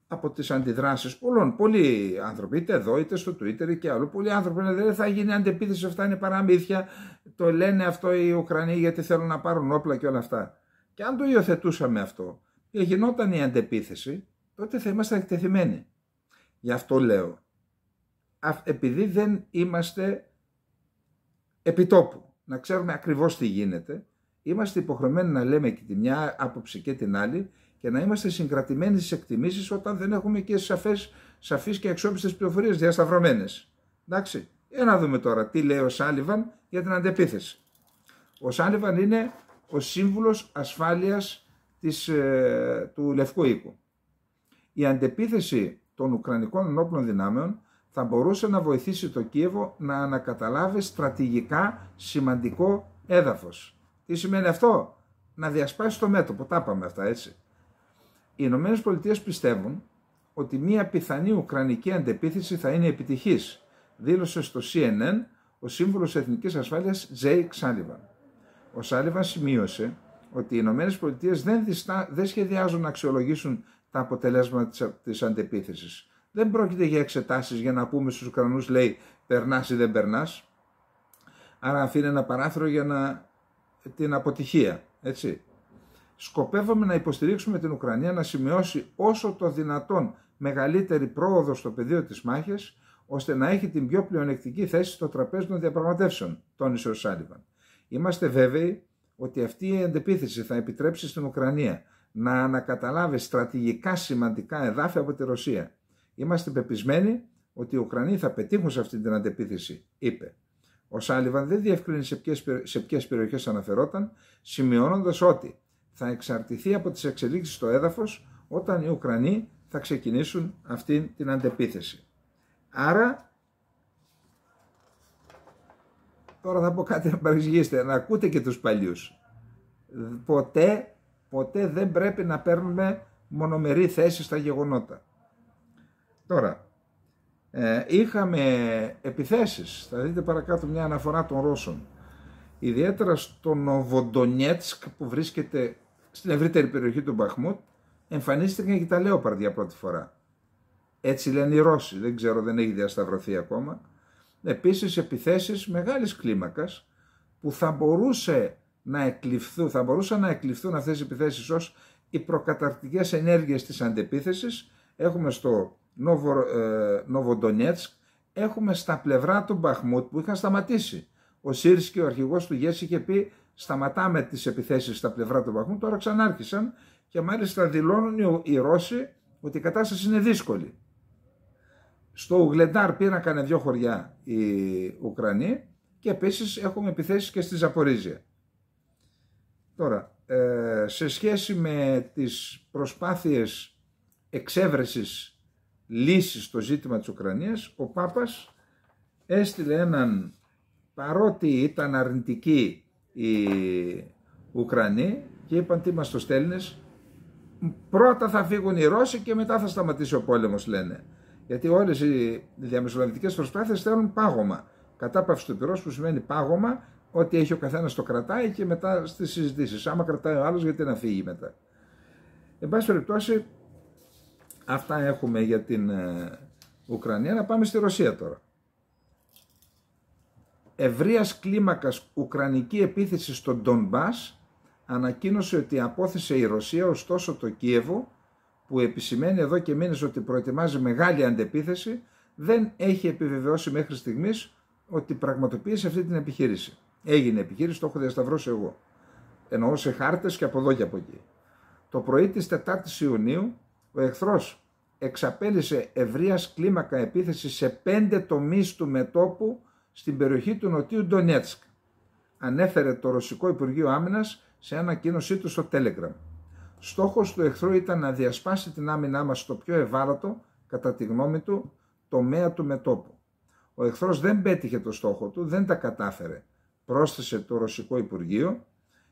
από τις αντιδράσεις πολλών, πολλοί άνθρωποι, είτε εδώ, είτε στο Twitter και άλλο, πολλοί άνθρωποι λένε δεν θα γίνει αντεπίθεση, αυτά είναι παραμύθια, το λένε αυτό οι Ουκρανοί γιατί θέλουν να πάρουν όπλα και όλα αυτά. Και αν το υιοθετούσαμε αυτό και γινόταν η αντεπίθεση, τότε θα είμαστε εκτεθειμένοι. Γι' αυτό λέω, επειδή δεν είμαστε επιτόπου, να ξέρουμε ακριβώς τι γίνεται, είμαστε υποχρεωμένοι να λέμε και τη μια άποψη και την άλλη και να είμαστε συγκρατημένοι στις εκτιμήσεις όταν δεν έχουμε και σαφές, σαφείς και αξιόπιστες πληροφορίες διασταυρωμένες. Εντάξει, για να δούμε τώρα τι λέει ο Σάλιβαν για την αντεπίθεση. Ο Σάλιβαν είναι ο σύμβουλος ασφάλειας της, ε, του Λευκού Οίκου. Η αντεπίθεση των Ουκρανικών ενόπλων δυνάμεων θα μπορούσε να βοηθήσει το Κίεβο να ανακαταλάβει στρατηγικά σημαντικό έδαφος. Τι σημαίνει αυτό? Να διασπάσει το μέτωπο, τα είπαμε αυτά έτσι. Οι Ηνωμένες Πολιτείες πιστεύουν ότι μια πιθανή ουκρανική αντεπίθεση θα είναι επιτυχής, δήλωσε στο CNN ο Σύμβουλος Εθνικής Ασφάλειας Τζέι Σάλιβαν. Ο Σάλιβαν σημείωσε ότι οι Ηνωμένες Πολιτείες δεν, δεν σχεδιάζουν να αξιολογήσουν τα αποτελέσματα της αντεπίθεσης, δεν πρόκειται για εξετάσεις για να πούμε στους Ουκρανούς λέει περνάς ή δεν περνάς. Άρα αφήνει ένα παράθυρο για την αποτυχία. Έτσι. Σκοπεύαμε να υποστηρίξουμε την Ουκρανία να σημειώσει όσο το δυνατόν μεγαλύτερη πρόοδο στο πεδίο της μάχης ώστε να έχει την πιο πλεονεκτική θέση στο τραπέζι των διαπραγματεύσεων, τόνισε ο Σάλιβαν. Είμαστε βέβαιοι ότι αυτή η αντεπίθεση θα επιτρέψει στην Ουκρανία να ανακαταλάβει στρατηγικά σημαντικά εδάφια από τη Ρωσία Είμαστε πεπισμένοι ότι οι Ουκρανοί θα πετύχουν σε αυτή την αντεπίθεση, είπε. Ο Σάλιβαν δεν διευκρίνει σε ποιες περιοχές αναφερόταν, σημειώνοντας ότι θα εξαρτηθεί από τις εξελίξεις στο έδαφος όταν οι Ουκρανοί θα ξεκινήσουν αυτή την αντεπίθεση. Άρα, τώρα θα πω κάτι να παρεξηγήσετε, να ακούτε και τους παλιούς. Ποτέ, ποτέ δεν πρέπει να παίρνουμε μονομερή θέση στα γεγονότα. Τώρα, ε, είχαμε επιθέσεις, θα δείτε παρακάτω μια αναφορά των Ρώσων, ιδιαίτερα στο Νοβοντονιέτσκ που βρίσκεται στην ευρύτερη περιοχή του Μπαχμούτ, εμφανίστηκαν και τα Λέοπαρντ πρώτη φορά. Έτσι λένε οι Ρώσοι, δεν ξέρω, δεν έχει διασταυρωθεί ακόμα. Επίσης επιθέσεις μεγάλης κλίμακας που θα μπορούσε να εκλειφθούν, θα μπορούσαν να εκλειφθούν αυτές οι επιθέσεις ως οι προκαταρκτικές ενέργειες της αντεπίθεσης. Έχουμε στο Νόβο, ε, έχουμε στα πλευρά του Μπαχμούτ που είχαν σταματήσει. Ο Σύρσκι, και ο αρχηγός του Γέσης είχε πει σταματάμε τις επιθέσεις στα πλευρά του Μπαχμούτ, τώρα ξανάρχισαν και μάλιστα δηλώνουν οι Ρώσοι ότι η κατάσταση είναι δύσκολη. Στο Ουγλεντάρ πήραν κανένα δυο χωριά οι Ουκρανοί και επίσης έχουμε επιθέσεις και στη Ζαπορίζια. Τώρα, ε, σε σχέση με τις προσπάθειες εξέβρεσης λύσει στο ζήτημα της Ουκρανίας, ο Πάπας έστειλε έναν, παρότι ήταν αρνητική η Ουκρανοί και είπαν τι μας το στέλνεις, πρώτα θα φύγουν οι Ρώσοι και μετά θα σταματήσει ο πόλεμος λένε. Γιατί όλες οι διαμεσολαβητικές προσπάθειες θέλουν πάγωμα. Κατάπαυση του πυρός που σημαίνει πάγωμα, ό,τι έχει ο καθένας το κρατάει και μετά στις συζητήσεις. Άμα κρατάει ο άλλος γιατί να φύγει μετά. Εν πάση περιπτώσει Αυτά έχουμε για την ε, Ουκρανία. Να πάμε στη Ρωσία τώρα. Ευρείας κλίμακας Ουκρανική επίθεση στον Ντομπά ανακοίνωσε ότι απόθεσε η Ρωσία, ωστόσο το Κίεβο, που επισημαίνει εδώ και μήνες ότι προετοιμάζει μεγάλη αντεπίθεση, δεν έχει επιβεβαιώσει μέχρι στιγμής ότι πραγματοποίησε αυτή την επιχείρηση. Έγινε επιχείρηση, το έχω διασταυρώσει εγώ. Εννοώ σε χάρτες και από εδώ και από εκεί. Το πρωί της 4η Ιουνίου, ο εχθρός εξαπέλυσε ευρείας κλίμακα επίθεση σε πέντε τομείς του μετόπου στην περιοχή του Νοτιού Ντονιέτσκ. Ανέφερε το Ρωσικό Υπουργείο Άμυνας σε ανακοίνωσή του στο Telegram. Στόχος του εχθρού ήταν να διασπάσει την άμυνά μας στο πιο ευάλωτο, κατά τη γνώμη του, τομέα του μετόπου. Ο εχθρός δεν πέτυχε το στόχο του, δεν τα κατάφερε, πρόσθεσε το Ρωσικό Υπουργείο,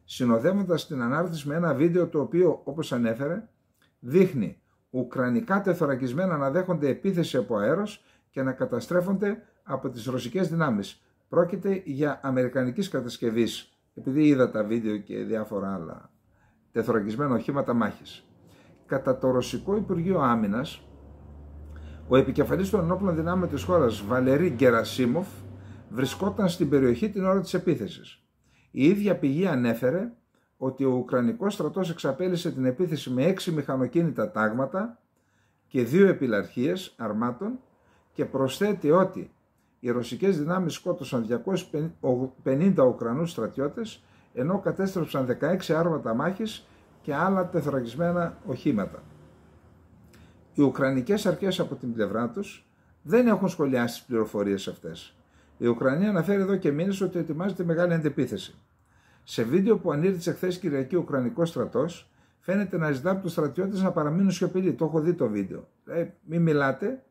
συνοδεύοντας την ανάρτηση με ένα βίντεο το οποίο, όπως ανέφερε, δείχνει Ουκρανικά τεθωρακισμένα να δέχονται επίθεση από αέρος και να καταστρέφονται από τις ρωσικές δυνάμεις. Πρόκειται για αμερικανικής κατασκευής, επειδή είδα τα βίντεο και διάφορα άλλα τεθωρακισμένα οχήματα μάχης. Κατά το Ρωσικό Υπουργείο Άμυνας, ο επικεφαλής των ενόπλων δυνάμεων της χώρας, Βαλερή Γκερασίμοφ, βρισκόταν στην περιοχή την ώρα της επίθεσης. Η ίδια πηγή ανέφερε ότι ο Ουκρανικός στρατός εξαπέλυσε την επίθεση με έξι μηχανοκίνητα τάγματα και δύο επιλαρχίες αρμάτων και προσθέτει ότι οι ρωσικές δυνάμεις σκότωσαν 250 Ουκρανούς στρατιώτες ενώ κατέστρεψαν 16 άρματα μάχης και άλλα τεθραγισμένα οχήματα. Οι Ουκρανικές αρχές από την πλευρά τους δεν έχουν σχολιάσει τις πληροφορίες αυτές. Η Ουκρανία αναφέρει εδώ και μήνες ότι ετοιμάζεται μεγάλη αντεπίθεση. Σε βίντεο που ανήρθησε χθες Κυριακή ο Ουκρανικός στρατός, φαίνεται να ζητά από τους στρατιώτες να παραμείνουν σιωπηλοί. Το έχω δει το βίντεο. Ε, μην μιλάτε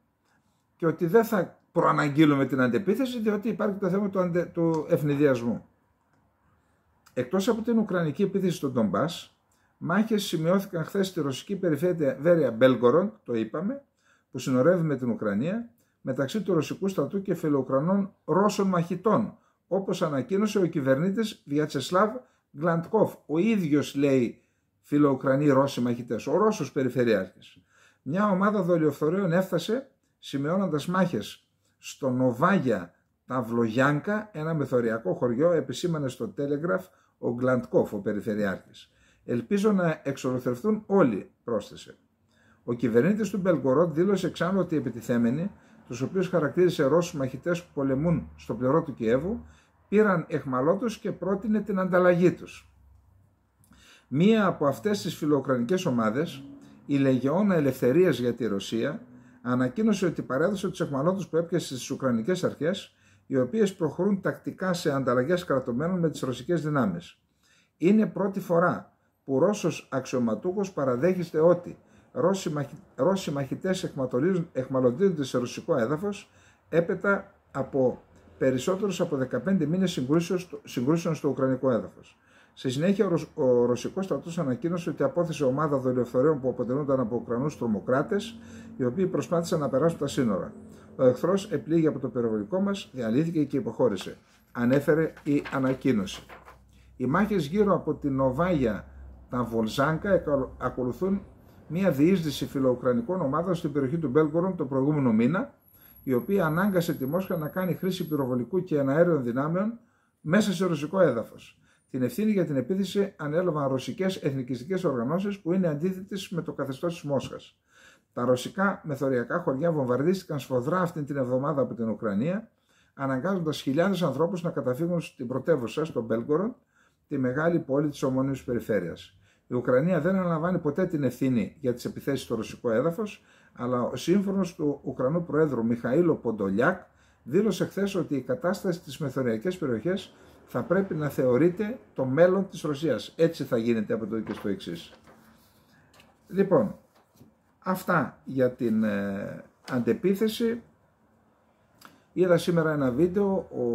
και ότι δεν θα προαναγγείλουμε την αντεπίθεση, διότι υπάρχει το θέμα του, αντε, του ευνηδιασμού. Εκτός από την Ουκρανική επίθεση στον Ντομπά, μάχες σημειώθηκαν χθες στη ρωσική περιφέρεια Βέρεια Μπέλγκορον, το είπαμε, που συνορεύει με την Ουκρανία, μεταξύ του ρωσικού στρατού και φιλοουκρανών Ρώσων μαχητών Όπως ανακοίνωσε ο κυβερνήτης Βιατσεσλάβ Γκλαντκόφ. Ο ίδιος λέει φιλοουκρανοί Ρώσοι μαχητές, ο Ρώσος περιφερειαρχή. Μια ομάδα δολιοφθορέων έφτασε σημειώνοντας μάχες στο Νοβάγια Ταυλογιάνκα, ένα μεθοριακό χωριό, επισήμανε στο Τέλεγραφ ο Γκλαντκόφ, ο περιφερειάρχης. Ελπίζω να εξολοθρευτούν όλοι, πρόσθεσε. Ο κυβερνήτης του Μπελγκορότ δήλωσε εξάλλου ότι οι επιτιθέμενοι τους οποίους χαρακτήρισε Ρώσους μαχητές που πολεμούν στο πλευρό του Κιέβου, πήραν εχμαλώτους και πρότεινε την ανταλλαγή τους. Μία από αυτές τις φιλοουκρανικές ομάδες, η Λεγεώνα ελευθερίας για τη Ρωσία, ανακοίνωσε ότι παρέδωσε τους εχμαλώτους που έπιασε στις Ουκρανικές αρχές, οι οποίες προχωρούν τακτικά σε ανταλλαγές κρατωμένων με τις ρωσικές δυνάμεις. Είναι πρώτη φορά που Ρώσος αξιωματούχος παραδέχεται ότι Ρώσοι, μαχη... Ρώσοι μαχητές εχμαλωτίζονται σε ρωσικό έδαφος έπειτα από περισσότερους από 15 μήνες συγκρούσεων στο ουκρανικό έδαφος. Στη συνέχεια, ο, Ρωσ... ο ρωσικός στρατός ανακοίνωσε ότι απόθεσε ομάδα δολιοφθορέων που αποτελούνταν από Ουκρανούς τρομοκράτες, οι οποίοι προσπάθησαν να περάσουν τα σύνορα. Ο εχθρός επλήγει από το περιβολικό μας, διαλύθηκε και υποχώρησε. Ανέφερε η ανακοίνωση. Οι μάχες γύρω από την Νοβάγια, τα Βολζάνκα, ακολουθούν μια διείσδυση φιλοουκρανικών ομάδων στην περιοχή του Μπέλγκορον το προηγούμενο μήνα, η οποία ανάγκασε τη Μόσχα να κάνει χρήση πυροβολικού και εναέριων δυνάμεων μέσα σε ρωσικό έδαφος. Την ευθύνη για την επίθεση ανέλαβαν ρωσικές εθνικιστικές οργανώσεις που είναι αντίθετες με το καθεστώς της Μόσχας. Τα ρωσικά μεθοριακά χωριά βομβαρδίστηκαν σφοδρά αυτή την εβδομάδα από την Ουκρανία, αναγκάζοντας χιλιάδες ανθρώπους να καταφύγουν στην πρωτεύουσα, στο Μπέλγκορον, τη μεγάλη πόλη της ομονίου περιφέρειας. Η Ουκρανία δεν αναλαμβάνει ποτέ την ευθύνη για τις επιθέσεις στο ρωσικό έδαφος, αλλά ο σύμφωνος του Ουκρανού Προέδρου Μιχαήλο Ποντολιάκ δήλωσε χθες ότι η κατάσταση στις μεθοριακές περιοχές θα πρέπει να θεωρείται το μέλλον της Ρωσίας. Έτσι θα γίνεται από το και στο εξής. Λοιπόν, αυτά για την ε, αντεπίθεση. Είδα σήμερα ένα βίντεο, ο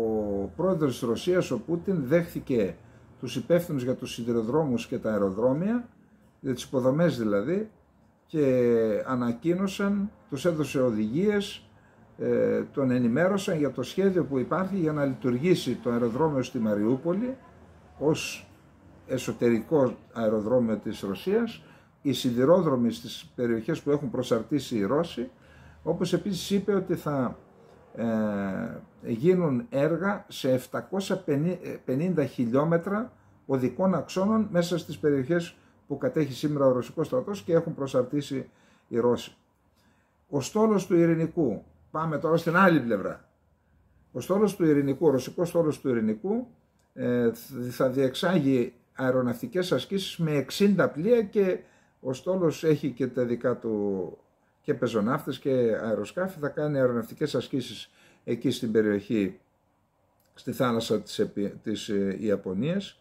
πρόεδρος της Ρωσίας, ο Πούτιν, δέχθηκε τους υπεύθυνους για τους σιδηροδρόμους και τα αεροδρόμια, για τις υποδομές δηλαδή, και ανακοίνωσαν, τους έδωσε οδηγίες, ε, τον ενημέρωσαν για το σχέδιο που υπάρχει για να λειτουργήσει το αεροδρόμιο στη Μαριούπολη ως εσωτερικό αεροδρόμιο της Ρωσίας, οι σιδηρόδρομοι στις περιοχές που έχουν προσαρτήσει οι Ρώσοι, όπως επίσης είπε ότι θα ε, γίνουν έργα σε 750 ε, χιλιόμετρα οδικών αξώνων μέσα στις περιοχές που κατέχει σήμερα ο Ρωσικός στρατός και έχουν προσαρτήσει οι Ρώσοι. Ο στόλος του Ειρηνικού, πάμε τώρα στην άλλη πλευρά, ο στόλος του Ειρηνικού, ο Ρωσικός στόλος του Ειρηνικού ε, θα διεξάγει αεροναυτικές ασκήσεις με 60 πλοία και ο στόλος έχει και τα δικά του και πεζοναύτες και αεροσκάφη, θα κάνει αεροναυτικές ασκήσεις εκεί στην περιοχή, στη θάλασσα της, της ε, Ιαπωνίας.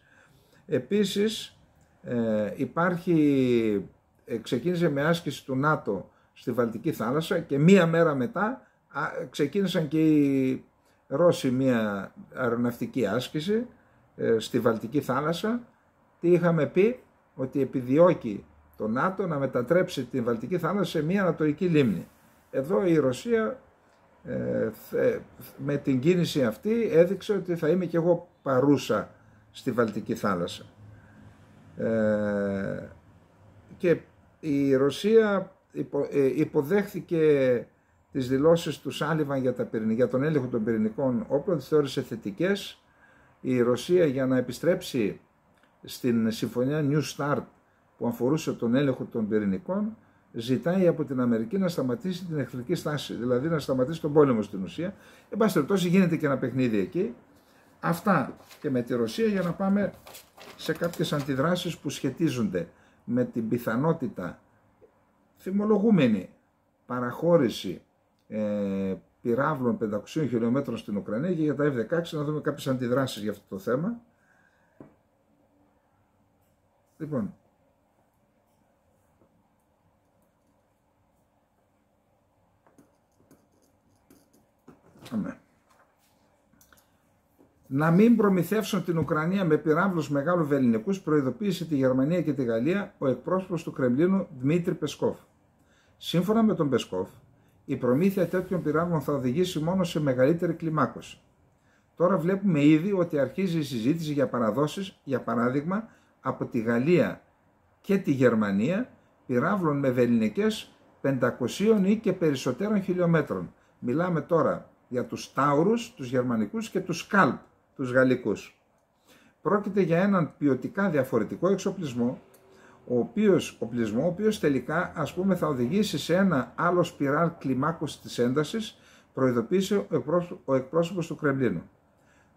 Επίσης ε, υπάρχει, ε, ξεκίνησε με άσκηση του ΝΑΤΟ στη Βαλτική θάλασσα και μία μέρα μετά ξεκίνησαν και οι Ρώσοι μία αεροναυτική άσκηση ε, στη Βαλτική θάλασσα. Τι είχαμε πει, ότι επιδιώκει το ΝΑΤΟ να μετατρέψει την Βαλτική θάλασσα σε μια ανατολική λίμνη. Εδώ η Ρωσία ε, ε, με την κίνηση αυτή έδειξε ότι θα είμαι και εγώ παρούσα στη Βαλτική θάλασσα. Ε, και η Ρωσία υποδέχθηκε τις δηλώσεις του Σάλιβαν για, τα για τον έλεγχο των πυρηνικών όπλων, τις θεώρησε θετικές. Η Ρωσία για να επιστρέψει στην συμφωνία New START που αφορούσε τον έλεγχο των πυρηνικών, ζητάει από την Αμερική να σταματήσει την εχθρική στάση, δηλαδή να σταματήσει τον πόλεμο στην ουσία. Εν πάση περιπτώσει, γίνεται και ένα παιχνίδι εκεί. Αυτά και με τη Ρωσία για να πάμε σε κάποιες αντιδράσεις που σχετίζονται με την πιθανότητα θυμολογούμενη παραχώρηση ε, πυράβλων 500 χιλιόμετρων στην Ουκρανία και για τα F-16 να δούμε κάποιες αντιδράσεις για αυτό το θέμα. Λοιπόν, Να μην προμηθεύσουν την Ουκρανία με πυράβλους μεγάλου βελληνικούς, προειδοποίησε τη Γερμανία και τη Γαλλία ο εκπρόσωπος του Κρεμλίνου Δημήτρη Πεσκόφ. Σύμφωνα με τον Πεσκόφ, η προμήθεια τέτοιων πυράβλων θα οδηγήσει μόνο σε μεγαλύτερη κλιμάκωση. Τώρα βλέπουμε ήδη ότι αρχίζει η συζήτηση για παραδόσεις, για παράδειγμα, από τη Γαλλία και τη Γερμανία πυράβλων με βεληνικές 500 ή και περισσότερων χιλιόμετρων. Μιλάμε τώρα για τους Τάουρους, τους Γερμανικούς και τους Καλπ, τους Γαλλικούς. Πρόκειται για έναν ποιοτικά διαφορετικό εξοπλισμό, ο οποίος, ο οποίος τελικά ας πούμε θα οδηγήσει σε ένα άλλο σπιράλ κλιμάκωση της έντασης, προειδοποίησε ο εκπρόσωπος του Κρεμλίνου.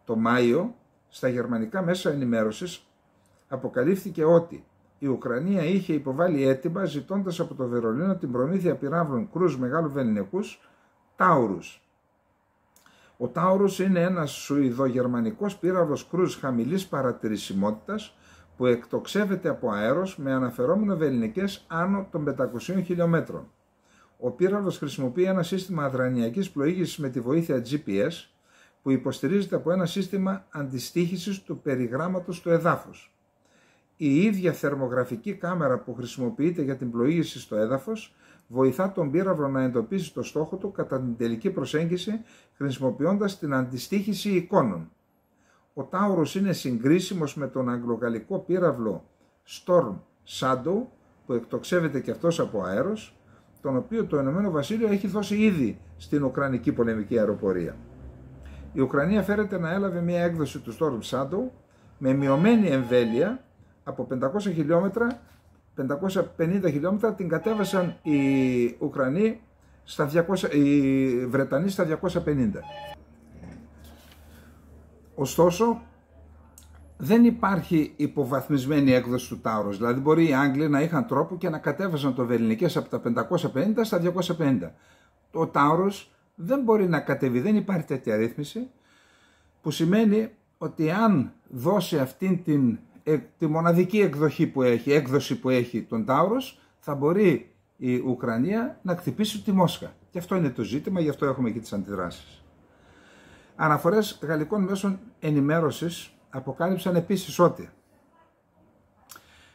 Το Μάιο, στα γερμανικά μέσα ενημέρωσης, αποκαλύφθηκε ότι η Ουκρανία είχε υποβάλει έτοιμα, ζητώντας από το Βερολίνο την προμήθεια πυράβλων κρούς μεγάλου βεληνικούς, Τάουρους, ο Τάουρος είναι ένας σουηδογερμανικός πύραυλος κρούζ χαμηλής παρατηρησιμότητας που εκτοξεύεται από αέρος με αναφερόμενο βεληνικές άνω των 500 χιλιόμετρων. Ο πύραυλος χρησιμοποιεί ένα σύστημα αδρανιακής πλοήγησης με τη βοήθεια GPS που υποστηρίζεται από ένα σύστημα αντιστήχησης του περιγράμματος του εδάφους. Η ίδια θερμογραφική κάμερα που χρησιμοποιείται για την πλοήγηση στο έδαφος βοηθά τον πύραυλο να εντοπίσει το στόχο του κατά την τελική προσέγγιση χρησιμοποιώντας την αντιστοίχηση εικόνων. Ο Τάουρος είναι συγκρίσιμος με τον αγγλογαλλικό πύραυλο Storm Shadow που εκτοξεύεται και αυτός από αέρος, τον οποίο το Ηνωμένο Βασίλειο έχει δώσει ήδη στην Ουκρανική πολεμική αεροπορία. Η Ουκρανία φέρεται να έλαβε μια έκδοση του Storm Shadow με μειωμένη εμβέλεια από 500 χιλιόμετρα 550 χιλιόμετρα την κατέβασαν οι Ουκρανοί στα 200, οι Βρετανοί στα 250. Ωστόσο, δεν υπάρχει υποβαθμισμένη έκδοση του Τάουρος. Δηλαδή μπορεί οι Άγγλοι να είχαν τρόπο και να κατέβασαν το Βελληνικές από τα 550 στα 250. Το Τάουρος δεν μπορεί να κατεβεί, δεν υπάρχει τέτοια ρύθμιση που σημαίνει ότι αν δώσει αυτήν την ε, τη μοναδική εκδοχή που έχει, έκδοση που έχει τον Τάουρος, θα μπορεί η Ουκρανία να χτυπήσει τη Μόσχα. Και αυτό είναι το ζήτημα, γι' αυτό έχουμε και τις αντιδράσεις. Αναφορές γαλλικών μέσων ενημέρωσης αποκάλυψαν επίσης ότι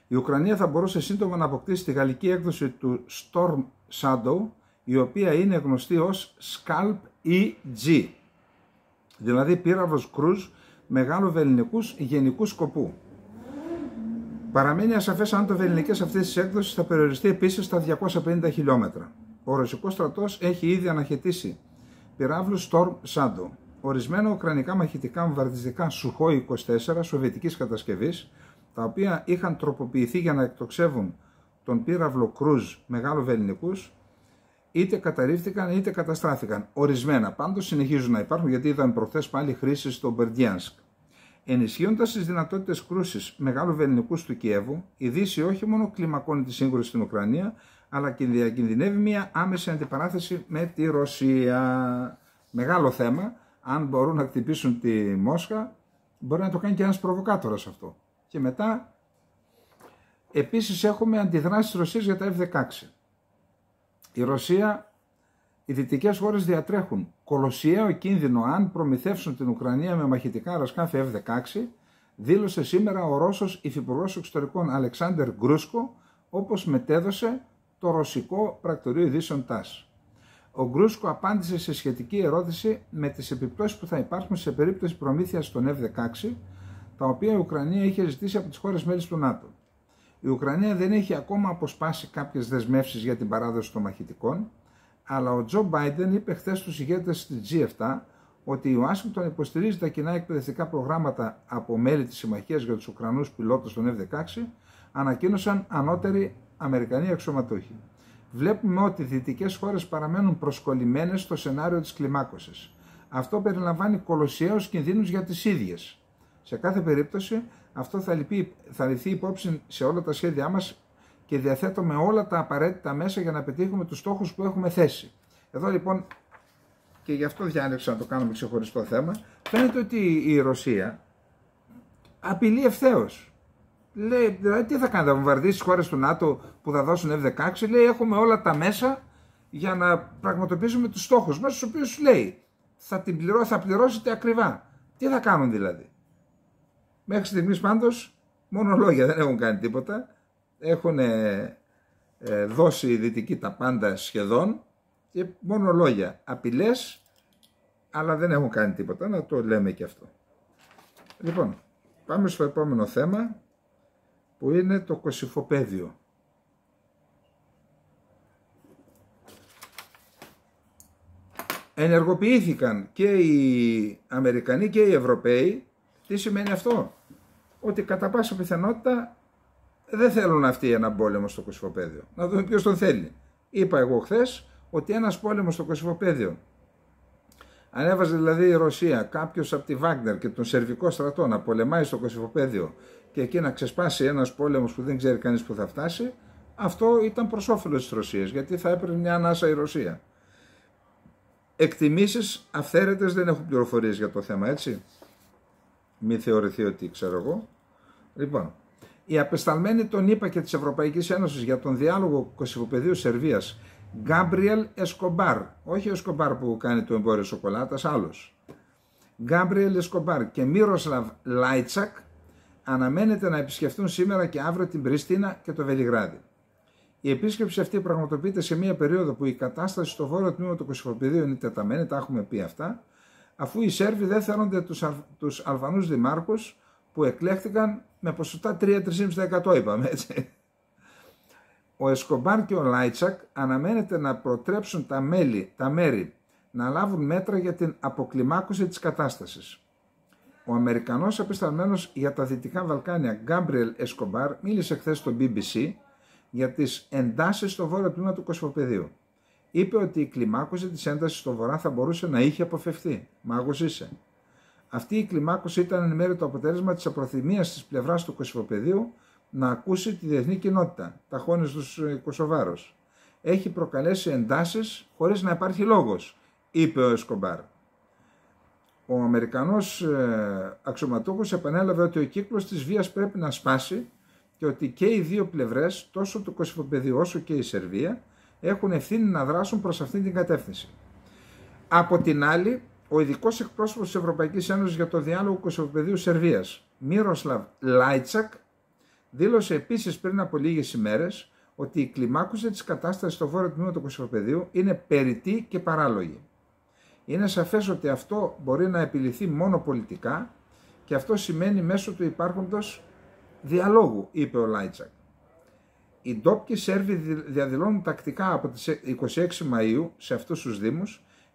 η Ουκρανία θα μπορούσε σύντομα να αποκτήσει τη γαλλική έκδοση του Storm Shadow, η οποία είναι γνωστή ως Scalp EG, δηλαδή πύραυλος κρούζ μεγάλου βεληνικούς γενικού σκοπού. Παραμένει ασαφές αν το βελληνικέ αυτή τη έκδοση θα περιοριστεί επίσης στα 250 χιλιόμετρα. Ο Ρωσικός στρατός έχει ήδη αναχαιτήσει πυράβλους Storm Shadow, ορισμένα ουκρανικά μαχητικά βαρδιστικά Σουχόι 24 σοβιετικής κατασκευής, τα οποία είχαν τροποποιηθεί για να εκτοξεύουν τον πύραυλο Κρούζ μεγάλο βελληνικού, είτε καταρρίφθηκαν είτε καταστράφηκαν. Ορισμένα πάντως συνεχίζουν να υπάρχουν γιατί είδαμε προχθές πάλι χρήση στο Μπερντιάνσκ. Ενισχύοντας τις δυνατότητες κρούσης μεγάλου βεληνικού του Κιέβου, η Δύση όχι μόνο κλιμακώνει τη σύγκρουση στην Ουκρανία, αλλά και διακινδυνεύει μια άμεση αντιπαράθεση με τη Ρωσία. Μεγάλο θέμα. Αν μπορούν να χτυπήσουν τη Μόσχα, μπορεί να το κάνει και ένας προβοκάτορας αυτό. Και μετά, επίσης έχουμε αντιδράσεις της Ρωσίας για τα F-16. Η Ρωσία, οι δυτικές χώρες διατρέχουν κολοσιαίο κίνδυνο αν προμηθεύσουν την Ουκρανία με μαχητικά αεροσκάφη F-16, δήλωσε σήμερα ο Ρώσος Υφυπουργός Εξωτερικών Αλεξάνδερ Γκρούσκο, όπως μετέδωσε το ρωσικό πρακτορείο ειδήσεων ΤΑΣ. Ο Γκρούσκο απάντησε σε σχετική ερώτηση με τις επιπτώσεις που θα υπάρχουν σε περίπτωση προμήθειας των F-16, τα οποία η Ουκρανία είχε ζητήσει από τις χώρες μέλης του ΝΑΤΟ. Η Ουκρανία δεν έχει ακόμα αποσπάσει κάποιες δεσμεύσεις για την παράδοση των μαχητικών, αλλά ο Τζο Μπάιντεν είπε χθες στους ηγέτες της G7 ότι η Ουάσιγκτον υποστηρίζει τα κοινά εκπαιδευτικά προγράμματα από μέλη της Συμμαχίας για τους Ουκρανούς πιλότου των F-16, ανακοίνωσαν ανώτεροι Αμερικανοί αξιωματούχοι. Βλέπουμε ότι οι δυτικές χώρες παραμένουν προσκολλημένες στο σενάριο της κλιμάκωσης. Αυτό περιλαμβάνει κολοσιαίους κινδύνους για τις ίδιες. Σε κάθε περίπτωση, αυτό θα, λυπεί, θα λυθεί υπόψη σε όλα τα σχέδιά μας και διαθέτουμε όλα τα απαραίτητα μέσα για να πετύχουμε τους στόχους που έχουμε θέσει. Εδώ λοιπόν, και γι' αυτό διάλεξα να το κάνουμε ξεχωριστό θέμα, φαίνεται ότι η Ρωσία απειλεί ευθέως. Λέει, δηλαδή τι θα κάνει, θα βομβαρδίσει χώρες του ΝΑΤΟ που θα δώσουν F-16, λέει έχουμε όλα τα μέσα για να πραγματοποιήσουμε τους στόχους μας, στους οποίους λέει θα, την πληρώ, θα πληρώσετε ακριβά. Τι θα κάνουν δηλαδή. Μέχρι στιγμής πάντως μόνο λόγια δεν έχουν κάνει τίποτα έχουν ε, δώσει οι δυτικοί τα πάντα σχεδόν και μόνο λόγια, απειλές, αλλά δεν έχουν κάνει τίποτα, να το λέμε και αυτό. Λοιπόν, πάμε στο επόμενο θέμα που είναι το κοσυφοπέδιο. Ενεργοποιήθηκαν και οι Αμερικανοί και οι Ευρωπαίοι. Τι σημαίνει αυτό? Ότι κατά πάσα πιθανότητα δεν θέλουν αυτοί έναν πόλεμο στο Κωσυφοπαίδιο. Να δούμε ποιος τον θέλει. Είπα εγώ χθες ότι ένας πόλεμος στο Κωσυφοπαίδιο. Αν δηλαδή η Ρωσία κάποιος από τη Βάγκνερ και τον Σερβικό στρατό να πολεμάει στο Κωσυφοπαίδιο και εκεί να ξεσπάσει ένας πόλεμος που δεν ξέρει κανείς που θα φτάσει, αυτό ήταν προς όφελος της Ρωσίας γιατί θα έπαιρνε μια ανάσα η Ρωσία. Εκτιμήσεις αυθαίρετες δεν έχουν πληροφορίες για το θέμα, έτσι. Μην θεωρηθεί ότι ξέρω εγώ. Λοιπόν, η απεσταλμένη των είπα και της Ευρωπαϊκής Ένωσης για τον διάλογο Κωσυφοπεδίου Σερβίας, Γκάμπριελ Εσκομπάρ, όχι ο Εσκομπάρ που κάνει το εμπόριο σοκολάτας άλλος. Γκάμπριελ Εσκομπάρ και Μύροσλαβ Λάιτσακ αναμένεται να επισκεφτούν σήμερα και αύριο την Πριστίνα και το Βελιγράδι. Η επίσκεψη αυτή πραγματοποιείται σε μια περίοδο που η κατάσταση στο βόρειο τμήμα του Κωσυφοπεδίου είναι τεταμένη, τα έχουμε πει αυτά, αφού οι Σέρβοι δεν θέλονται του Αλβανούς Δημάρχους που εκλέχθηκαν με ποσοστά 3-3,5% είπαμε έτσι. Ο Εσκομπάρ και ο Λάιτσακ αναμένεται να προτρέψουν τα, μέλη, τα μέρη να λάβουν μέτρα για την αποκλιμάκωση της κατάστασης. Ο Αμερικανός απεσταλμένος για τα Δυτικά Βαλκάνια Γκάμπριελ Εσκομπάρ μίλησε χθες στο BBC για τις εντάσεις στο βόρειο τμήμα του Κοσμοπεδίου. Είπε ότι η κλιμάκωση της έντασης στο βορρά θα μπορούσε να είχε αποφευθεί. Μάγος είσαι. Αυτή η κλιμάκωση ήταν εν μέρει το αποτέλεσμα της απροθυμίας της πλευράς του Κωσυφοπεδίου να ακούσει τη διεθνή κοινότητα, τα χώνες τους ε, Κωσοβάρου. Έχει προκαλέσει εντάσεις χωρίς να υπάρχει λόγος, είπε ο Εσκομπάρ. Ο Αμερικανός ε, αξιωματούχος επανέλαβε ότι ο κύκλος της βίας πρέπει να σπάσει και ότι και οι δύο πλευρές, τόσο το Κωσυφοπεδίου όσο και η Σερβία, έχουν ευθύνη να δράσουν προς αυτήν την κατεύθυνση. Από την άλλη, ο ειδικός εκπρόσωπος της Ευρωπαϊκής Ένωσης για το διάλογο Κωσοβοπεδίου Σερβίας, Μύροσλαβ Λάιτσακ, δήλωσε επίσης πριν από λίγες ημέρες ότι η κλιμάκωση της κατάστασης στο βόρειο τμήμα του Κωσοβοπεδίου είναι περιττή και παράλογη. Είναι σαφές ότι αυτό μπορεί να επιληθεί μόνο πολιτικά και αυτό σημαίνει μέσω του υπάρχοντος διαλόγου, είπε ο Λάιτσακ. Οι ντόπιοι Σέρβοι διαδηλώνουν τακτικά από τις 26 Μαου σε αυτούς τους δήμους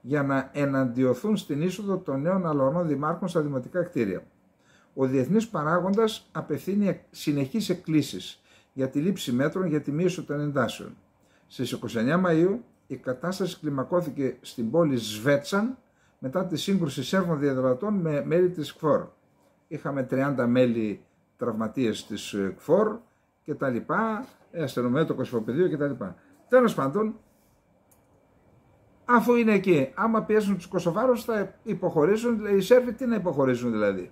για να εναντιωθούν στην είσοδο των νέων αλωνών δημάρχων στα δημοτικά κτίρια. Ο διεθνής παράγοντας απευθύνει συνεχείς εκκλήσεις για τη λήψη μέτρων για τη μείωση των εντάσεων. Στις 29 Μαου η κατάσταση κλιμακώθηκε στην πόλη Σβέτσαν μετά τη σύγκρουση Σέρβων διαδρατών με μέλη της ΚΦΟΡ. Είχαμε 30 μέλη τραυματίες της ε, ΚΦΟΡ και τα λοιπά, αστυνομία το Τέλο και τα λοιπά. πάντων, αφού είναι εκεί. Άμα πιέσουν τους Κωσοβάρους θα υποχωρήσουν. Οι Σέρβοι τι να υποχωρήσουν δηλαδή.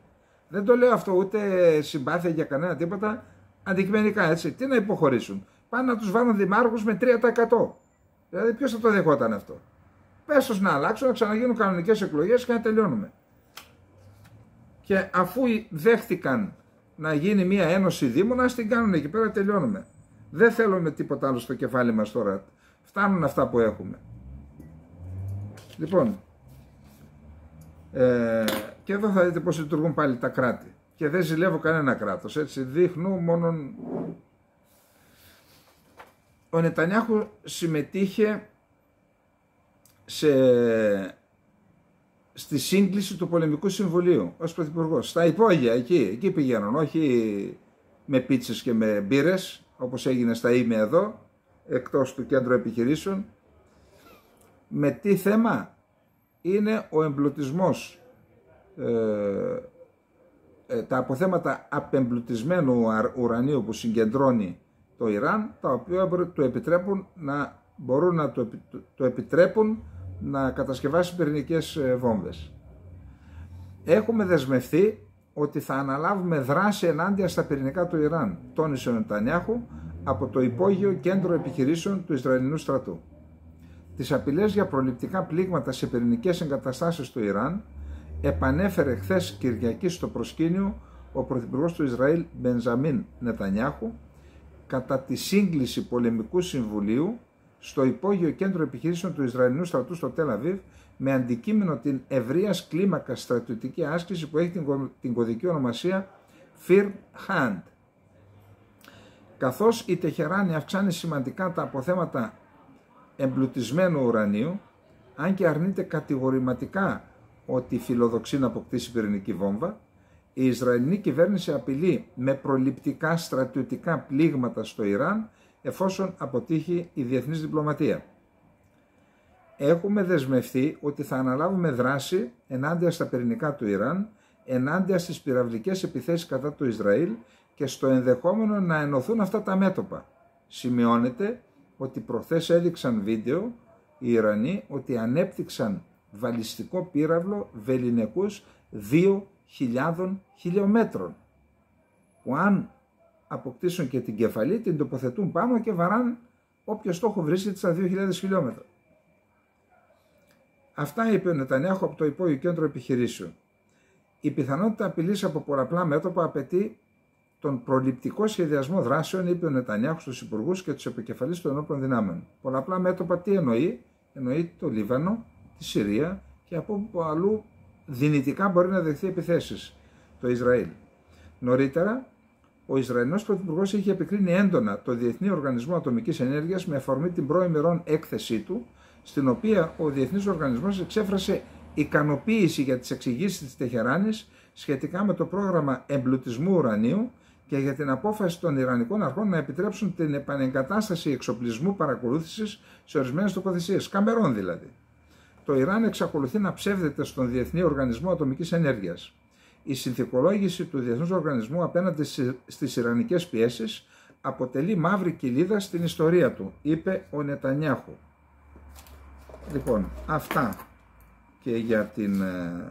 Δεν το λέω αυτό ούτε συμπάθεια για κανένα τίποτα. Αντικειμενικά έτσι. Τι να υποχωρήσουν. Πάνε να τους βάλουν δημάρχους με 3%. Δηλαδή ποιος θα το δεχόταν αυτό. Πες τους να αλλάξουν, να ξαναγίνουν κανονικές εκλογές και να τελειώνουμε. Και αφού δέχτηκαν να γίνει μια ένωση δήμων, ας την κάνουν εκεί πέρα τελειώνουμε. Δεν θέλουμε τίποτα άλλο στο κεφάλι μας τώρα. Φτάνουν αυτά που έχουμε. Λοιπόν, ε, και εδώ θα δείτε πώς λειτουργούν πάλι τα κράτη. Και δεν ζηλεύω κανένα κράτος, έτσι. Δείχνω μόνον... Ο Νετανιάχου συμμετείχε σε... στη σύγκληση του Πολεμικού Συμβουλίου ως Πρωθυπουργός. Στα υπόγεια, εκεί, εκεί πηγαίνουν, όχι με πίτσες και με μπύρες, όπως έγινε στα ΙΜΕ εδώ, εκτός του κέντρου επιχειρήσεων, με τι θέμα είναι ο εμπλουτισμός ε, ε, τα αποθέματα απεμπλουτισμένου ουρανίου που συγκεντρώνει το Ιράν τα οποία το επιτρέπουν να μπορούν να το, επιτρέπουν να κατασκευάσει πυρηνικές ε, βόμβες. Έχουμε δεσμευτεί ότι θα αναλάβουμε δράση ενάντια στα πυρηνικά του Ιράν, τόνισε ο Νετανιάχου από το υπόγειο κέντρο επιχειρήσεων του Ισραηλινού στρατού τις απειλές για προληπτικά πλήγματα σε πυρηνικές εγκαταστάσεις του Ιράν επανέφερε χθες Κυριακή στο προσκήνιο ο Πρωθυπουργός του Ισραήλ Μπενζαμίν Νετανιάχου κατά τη σύγκληση πολεμικού συμβουλίου στο υπόγειο κέντρο επιχειρήσεων του Ισραηλινού στρατού στο Τελαβίβ με αντικείμενο την ευρείας κλίμακα στρατιωτική άσκηση που έχει την κωδική ονομασία Fear Hand. Καθώς η Τεχεράνη αυξάνει σημαντικά τα αποθέματα εμπλουτισμένου ουρανίου, αν και αρνείται κατηγορηματικά ότι φιλοδοξεί να αποκτήσει πυρηνική βόμβα, η Ισραηλινή κυβέρνηση απειλεί με προληπτικά στρατιωτικά πλήγματα στο Ιράν εφόσον αποτύχει η διεθνής διπλωματία. Έχουμε δεσμευθεί ότι θα αναλάβουμε δράση ενάντια στα πυρηνικά του Ιράν, ενάντια στις πυραυλικές επιθέσεις κατά του Ισραήλ και στο ενδεχόμενο να ενωθούν αυτά τα μέτωπα. Σημειώνεται ότι προχθές έδειξαν βίντεο οι Ιρανοί ότι ανέπτυξαν βαλιστικό πύραυλο βεληνικούς 2.000 χιλιόμετρων που αν αποκτήσουν και την κεφαλή την τοποθετούν πάνω και βαράν όποιο στόχο βρίσκεται στα 2.000 χιλιόμετρα. Αυτά είπε ο Νετανιάχου από το υπόγειο κέντρο επιχειρήσεων. Η πιθανότητα απειλής από πολλαπλά μέτωπα απαιτεί τον προληπτικό σχεδιασμό δράσεων, είπε ο Νετανιάχου στους υπουργούς και τους επικεφαλεί των ενόπλων δυνάμεων. Πολλαπλά μέτωπα τι εννοεί, εννοεί το Λίβανο, τη Συρία και από όπου αλλού δυνητικά μπορεί να δεχθεί επιθέσεις το Ισραήλ. Νωρίτερα, ο Ισραηλινός Πρωθυπουργός είχε επικρίνει έντονα το Διεθνή Οργανισμό Ατομικής Ενέργειας με αφορμή την προημερών έκθεσή του, στην οποία ο Διεθνής Οργανισμός εξέφρασε ικανοποίηση για τις εξηγήσεις της Τεχεράνης σχετικά με το πρόγραμμα εμπλουτισμού ουρανίου και για την απόφαση των Ιρανικών αρχών να επιτρέψουν την επανεγκατάσταση εξοπλισμού παρακολούθησης σε ορισμένες τοποθεσίες, κάμερών, δηλαδή. Το Ιράν εξακολουθεί να ψεύδεται στον Διεθνή Οργανισμό Ατομικής Ενέργειας. Η συνθηκολόγηση του Διεθνούς Οργανισμού απέναντι στις Ιρανικές πιέσεις αποτελεί μαύρη κοιλίδα στην ιστορία του, είπε ο Νετανιάχου. Λοιπόν, αυτά και για την... Ε,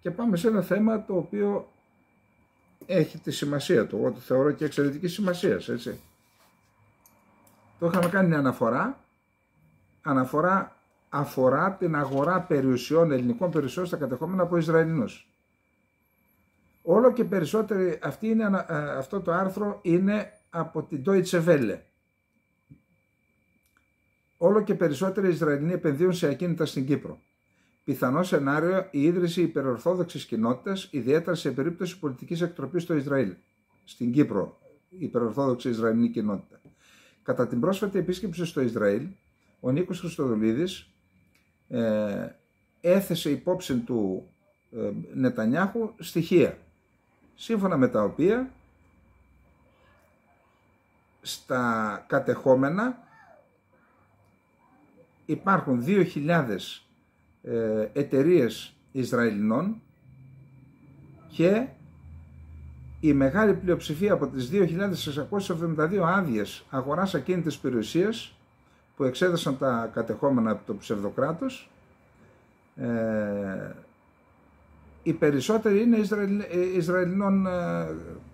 και πάμε σε ένα θέμα το οποίο έχει τη σημασία του. Εγώ το θεωρώ και εξαιρετική σημασία, έτσι. Το είχαμε κάνει αναφορά. Αναφορά αφορά την αγορά περιουσιών, ελληνικών περιουσιών στα κατεχόμενα από Ισραηλινούς. Όλο και περισσότεροι, αυτή είναι, ε, αυτό το άρθρο είναι από την Deutsche Welle. Όλο και περισσότεροι Ισραηλινοί επενδύουν σε ακίνητα στην Κύπρο. Πιθανό σενάριο η ίδρυση υπερορθόδοξης κοινότητας, ιδιαίτερα σε περίπτωση πολιτικής εκτροπής στο Ισραήλ. Στην Κύπρο, η υπερορθόδοξη Ισραηλινή κοινότητα. Κατά την πρόσφατη επίσκεψη στο Ισραήλ, ο Νίκος Χρυστοδολίδης ε, έθεσε υπόψη του ε, Νετανιάχου στοιχεία, σύμφωνα με τα οποία στα κατεχόμενα υπάρχουν 2.000 ε, εταιρείες Ισραηλινών και η μεγάλη πλειοψηφία από τις 2.672 άδειες αγοράς ακίνητης περιουσίας που εξέδωσαν τα κατεχόμενα από το ψευδοκράτος ε, οι περισσότεροι είναι Ισραηλ, ε, Ισραηλινών ε,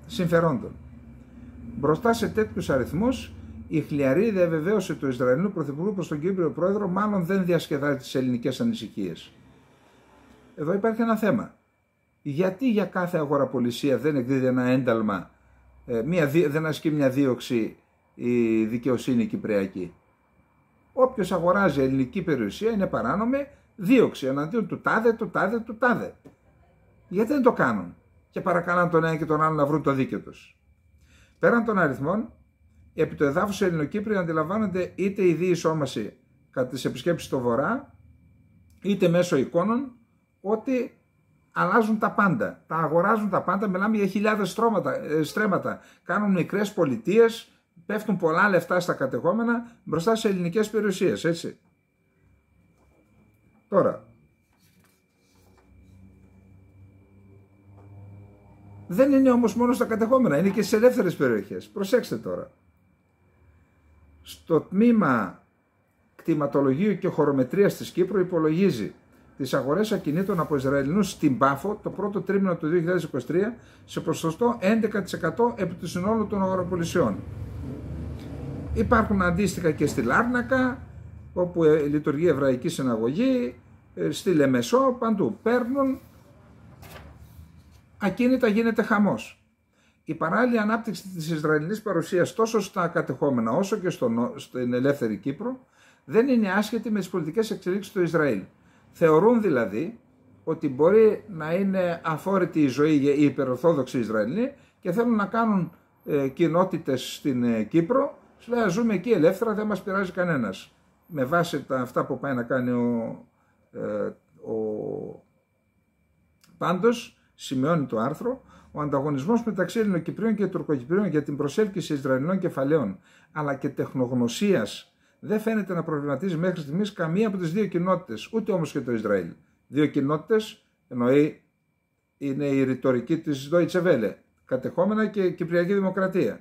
συμφερόντων. Μπροστά σε τέτοιους αριθμούς η χλιαρή διαβεβαίωση του Ισραηλινού Πρωθυπουργού προς τον Κύπριο Πρόεδρο μάλλον δεν διασκεδάζει τις ελληνικές ανησυχίες. Εδώ υπάρχει ένα θέμα. Γιατί για κάθε αγοραπολισία δεν εκδίδει ένα ένταλμα, ε, μια, δεν ασκεί μια δίωξη η δικαιοσύνη κυπριακή. Όποιος αγοράζει ελληνική περιουσία είναι παράνομη δίωξη εναντίον του τάδε, του τάδε, του τάδε. Γιατί δεν το κάνουν και παρακαλάνε τον ένα και τον άλλο να βρουν το δίκαιο τους. Πέραν των αριθμών, επί το εδάφου Ελληνοκύπρου αντιλαμβάνονται είτε η διεισόμαση κατά τις επισκέψεις στο Βορρά, είτε μέσω εικόνων, ότι αλλάζουν τα πάντα. Τα αγοράζουν τα πάντα. Μιλάμε για χιλιάδες ε, στρέμματα. Κάνουν μικρές πολιτείες, πέφτουν πολλά λεφτά στα κατεχόμενα μπροστά σε ελληνικές περιουσίες, έτσι. Τώρα, Δεν είναι όμως μόνο στα κατεχόμενα, είναι και στι ελεύθερες περιοχές. Προσέξτε τώρα στο τμήμα κτηματολογίου και χωρομετρίας της Κύπρου υπολογίζει τις αγορές ακινήτων από Ισραηλινούς στην Πάφο το πρώτο τρίμηνο του 2023 σε ποσοστό 11% επί του συνόλου των αγοροπολισίων. Υπάρχουν αντίστοιχα και στη Λάρνακα, όπου ε, λειτουργεί Εβραϊκή Συναγωγή, ε, στη Λεμεσό, παντού. Παίρνουν, ακίνητα γίνεται χαμός η παράλληλη ανάπτυξη της Ισραηλινής παρουσίας τόσο στα κατεχόμενα όσο και στον στην ελεύθερη Κύπρο δεν είναι άσχετη με τις πολιτικές εξελίξεις του Ισραήλ. Θεωρούν δηλαδή ότι μπορεί να είναι αφόρητη η ζωή για οι υπεροθόδοξοι Ισραηλοί και θέλουν να κάνουν ε, κοινότητες στην ε, Κύπρο, λέει ζούμε εκεί ελεύθερα, δεν μας πειράζει κανένας. Με βάση τα, αυτά που πάει να κάνει ο, ε, ο σημειώνει το άρθρο, ο ανταγωνισμός μεταξύ Ελληνοκυπρίων και Τουρκοκυπρίων για την προσέλκυση Ισραηλινών κεφαλαίων αλλά και τεχνογνωσίας δεν φαίνεται να προβληματίζει μέχρι στιγμής καμία από τις δύο κοινότητες, ούτε όμως και το Ισραήλ. Δύο κοινότητες εννοεί είναι η ρητορική της Deutsche Welle, κατεχόμενα και Κυπριακή Δημοκρατία.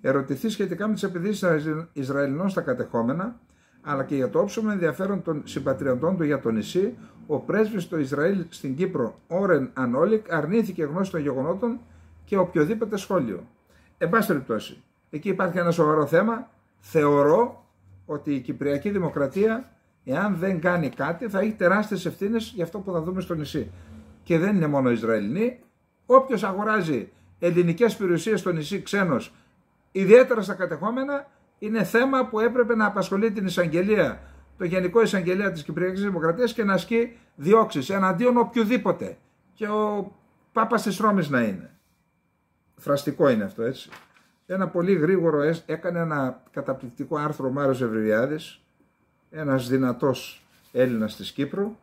Ερωτηθεί σχετικά με τις επιδείξεις Ισραηλινών στα κατεχόμενα, αλλά και για το όψιμο ενδιαφέρον των συμπατριωτών του για το νησί, ο πρέσβης του Ισραήλ στην Κύπρο, Όρεν Ανόλικ, αρνήθηκε γνώση των γεγονότων και οποιοδήποτε σχόλιο. Εν πάση περιπτώσει, εκεί υπάρχει ένα σοβαρό θέμα. Θεωρώ ότι η Κυπριακή Δημοκρατία, εάν δεν κάνει κάτι, θα έχει τεράστιες ευθύνες για αυτό που θα δούμε στο νησί. Και δεν είναι μόνο Ισραηλινοί. Όποιος αγοράζει ελληνικές περιουσίες στο νησί ξένος, ιδιαίτερα στα κατεχόμενα, είναι θέμα που έπρεπε να απασχολεί την εισαγγελία το Γενικό Εισαγγελέα της Κυπριακής Δημοκρατίας και να ασκεί διώξεις εναντίον οποιοδήποτε. Και ο Πάπας της Ρώμης να είναι. Φραστικό είναι αυτό έτσι. Ένα πολύ γρήγορο έκανε ένα καταπληκτικό άρθρο ο Μάριος Ευρυβιάδης, ένας δυνατός Έλληνας της Κύπρου.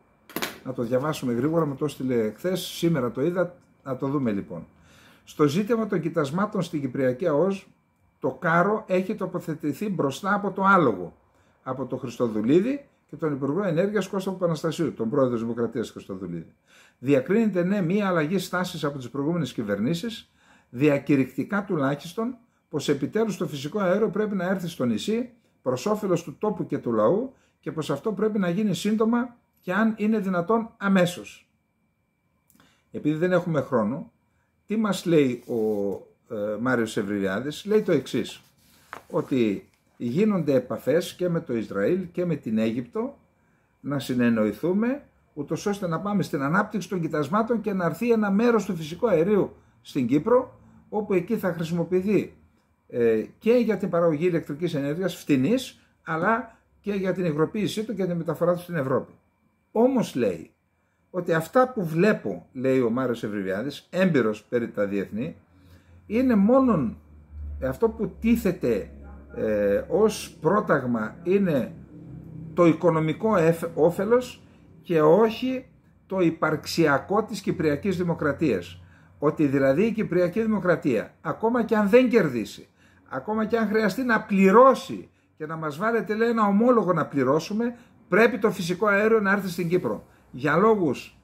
Να το διαβάσουμε γρήγορα, με το έστειλε χθες, σήμερα το είδα, να το δούμε λοιπόν. Στο ζήτημα των κοιτασμάτων στην Κυπριακή ΑΟΣ, το κάρο έχει τοποθετηθεί μπροστά από το άλογο από τον Χριστοδουλίδη και τον Υπουργό Ενέργειας Κώστα Παναστασίου, τον πρόεδρο της Δημοκρατίας Χριστοδουλίδη. Διακρίνεται ναι μία αλλαγή στάσης από τις προηγούμενες κυβερνήσεις, διακηρυκτικά τουλάχιστον πως επιτέλους το φυσικό αέριο πρέπει να έρθει στο νησί προς όφελος του τόπου και του λαού και πως αυτό πρέπει να γίνει σύντομα και αν είναι δυνατόν αμέσως. Επειδή δεν έχουμε χρόνο, τι μας λέει ο ε, Μάριος λέει το εξής. ότι γίνονται επαφές και με το Ισραήλ και με την Αίγυπτο να συνεννοηθούμε ούτως ώστε να πάμε στην ανάπτυξη των κοιτασμάτων και να έρθει ένα μέρος του φυσικού αερίου στην Κύπρο όπου εκεί θα χρησιμοποιηθεί ε, και για την παραγωγή ηλεκτρικής ενέργειας φτηνής αλλά και για την υγροποίησή του και τη μεταφορά του στην Ευρώπη. Όμως λέει ότι αυτά που βλέπω, λέει ο Μάριος Ευρυβιάδης έμπειρος περί τα διεθνή, είναι μόνον αυτό που τίθεται ε, ως πρόταγμα είναι το οικονομικό όφελος και όχι το υπαρξιακό της Κυπριακής Δημοκρατίας. Ότι δηλαδή η Κυπριακή Δημοκρατία, ακόμα και αν δεν κερδίσει, ακόμα και αν χρειαστεί να πληρώσει και να μας βάλετε λέει ένα ομόλογο να πληρώσουμε, πρέπει το φυσικό αέριο να έρθει στην Κύπρο. Για λόγους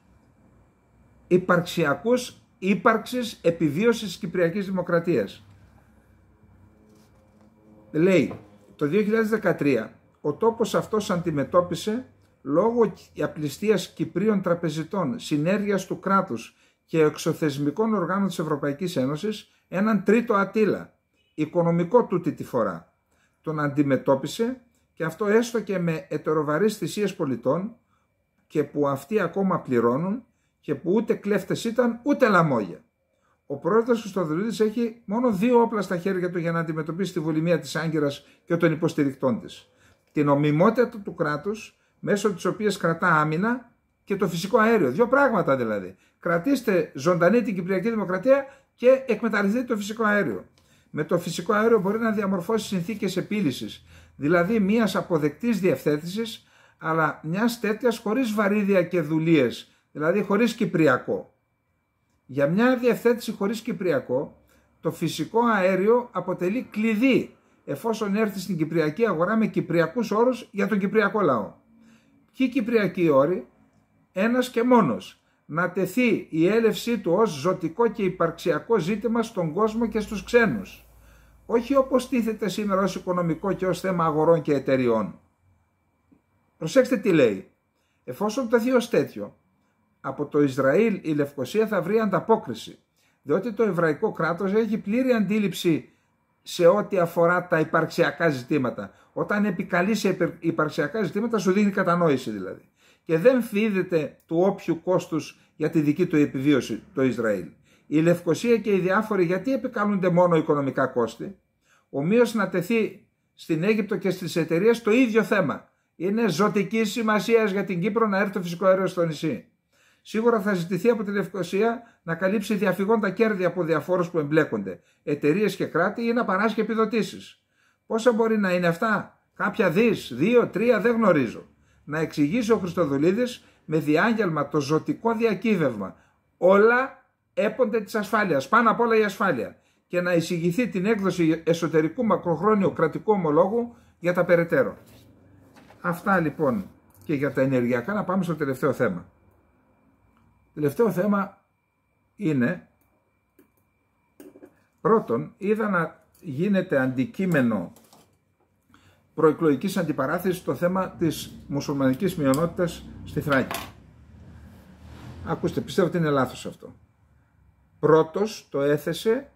υπαρξιακούς ύπαρξης επιβίωσης της Κυπριακής Δημοκρατίας. Λέει, το 2013 ο τόπος αυτός αντιμετώπισε λόγω απληστίας Κυπρίων τραπεζιτών, συνέργειας του κράτους και εξωθεσμικών οργάνων της Ευρωπαϊκής Ένωσης έναν τρίτο ατύλα, οικονομικό τούτη τη φορά. Τον αντιμετώπισε και αυτό έστω και με ετεροβαρείς θυσίες πολιτών και που αυτοί ακόμα πληρώνουν και που ούτε κλέφτες ήταν ούτε λαμόγια ο πρόεδρος Χρυστοδουλίδη έχει μόνο δύο όπλα στα χέρια του για να αντιμετωπίσει τη βολημία της Άγκυρας και των υποστηρικτών της. Την ομιμότητα του κράτους, μέσω της οποίας κρατά άμυνα και το φυσικό αέριο. Δύο πράγματα δηλαδή. Κρατήστε ζωντανή την Κυπριακή Δημοκρατία και εκμεταλλευτείτε το φυσικό αέριο. Με το φυσικό αέριο μπορεί να διαμορφώσει συνθήκες επίλυσης, δηλαδή μια αποδεκτής διευθέτησης, αλλά μιας τέτοιας χωρίς βαρύδια και δουλειές, δηλαδή χωρίς Κυπριακό. Για μια διευθέτηση χωρίς Κυπριακό, το φυσικό αέριο αποτελεί κλειδί εφόσον έρθει στην Κυπριακή αγορά με Κυπριακούς όρους για τον Κυπριακό λαό. Ποιοι Κυπριακοί όροι, ένας και μόνος, να τεθεί η έλευσή του ως ζωτικό και υπαρξιακό ζήτημα στον κόσμο και στους ξένους. Όχι όπως τίθεται σήμερα ως οικονομικό και ως θέμα αγορών και εταιριών. Προσέξτε τι λέει. Εφόσον τεθεί ως τέτοιο, από το Ισραήλ η Λευκοσία θα βρει ανταπόκριση, διότι το εβραϊκό κράτος έχει πλήρη αντίληψη σε ό,τι αφορά τα υπαρξιακά ζητήματα. Όταν επικαλείς σε υπαρξιακά ζητήματα σου δίνει κατανόηση δηλαδή. Και δεν φίδεται του όποιου κόστους για τη δική του επιβίωση το Ισραήλ. Η Λευκοσία και οι διάφοροι γιατί επικαλούνται μόνο οικονομικά κόστη. Ομοίως να τεθεί στην Αίγυπτο και στις εταιρείες το ίδιο θέμα. Είναι ζωτικής σημασίας για την Κύπρο να έρθει το φυσικό αέριο στο νησί. Σίγουρα θα ζητηθεί από τη Λευκοσία να καλύψει διαφυγόντα κέρδη από διαφόρους που εμπλέκονται, εταιρείες και κράτη ή να παράσχει επιδοτήσεις. Πόσα μπορεί να είναι αυτά, κάποια δις, δύο, τρία, δεν γνωρίζω. Να εξηγήσει ο Χριστοδουλίδης με διάγγελμα το ζωτικό διακύβευμα. Όλα έπονται της ασφάλειας, πάνω απ' όλα η ασφάλεια. Και να εισηγηθεί την έκδοση εσωτερικού μακροχρόνιου κρατικού ομολόγου για τα περαιτέρω. Αυτά λοιπόν και για τα ενεργειακά. Να πάμε στο τελευταίο θέμα. Το Τελευταίο θέμα είναι, πρώτον, είδα να γίνεται αντικείμενο προεκλογικής αντιπαράθεσης το θέμα της μουσουλμανικής μειονότητας στη Θράκη. Ακούστε, πιστεύω ότι είναι λάθος αυτό. Πρώτος το έθεσε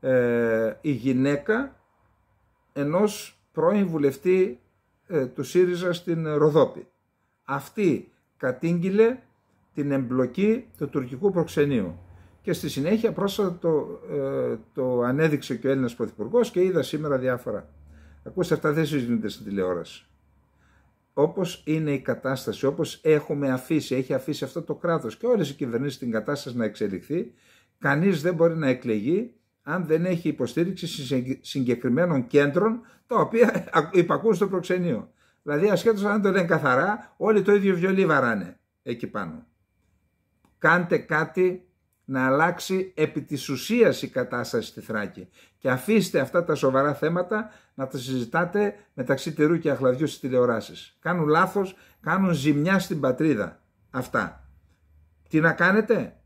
ε, η γυναίκα ενός πρώην βουλευτή ε, του ΣΥΡΙΖΑ στην Ροδόπη. Αυτή κατήγγειλε την εμπλοκή του τουρκικού προξενείου. Και στη συνέχεια πρόσφατα το, ε, το ανέδειξε και ο Έλληνας Πρωθυπουργός και είδα σήμερα διάφορα. Ακούστε αυτά δεν συζητούνται στην τηλεόραση. Όπως είναι η κατάσταση, όπως έχουμε αφήσει, έχει αφήσει αυτό το κράτος και όλες οι κυβερνήσεις την κατάσταση να εξελιχθεί, κανείς δεν μπορεί να εκλεγεί αν δεν έχει υποστήριξη συγκεκριμένων κέντρων τα οποία υπακούν στο προξενείο. Δηλαδή ασχέτως αν το λένε καθαρά, όλοι το ίδιο βιολί βαράνε εκεί πάνω κάντε κάτι να αλλάξει επί της ουσίας η κατάσταση στη Θράκη και αφήστε αυτά τα σοβαρά θέματα να τα συζητάτε μεταξύ τερού και αχλαδιού στις τηλεοράσεις. Κάνουν λάθος, κάνουν ζημιά στην πατρίδα αυτά. Τι να κάνετε?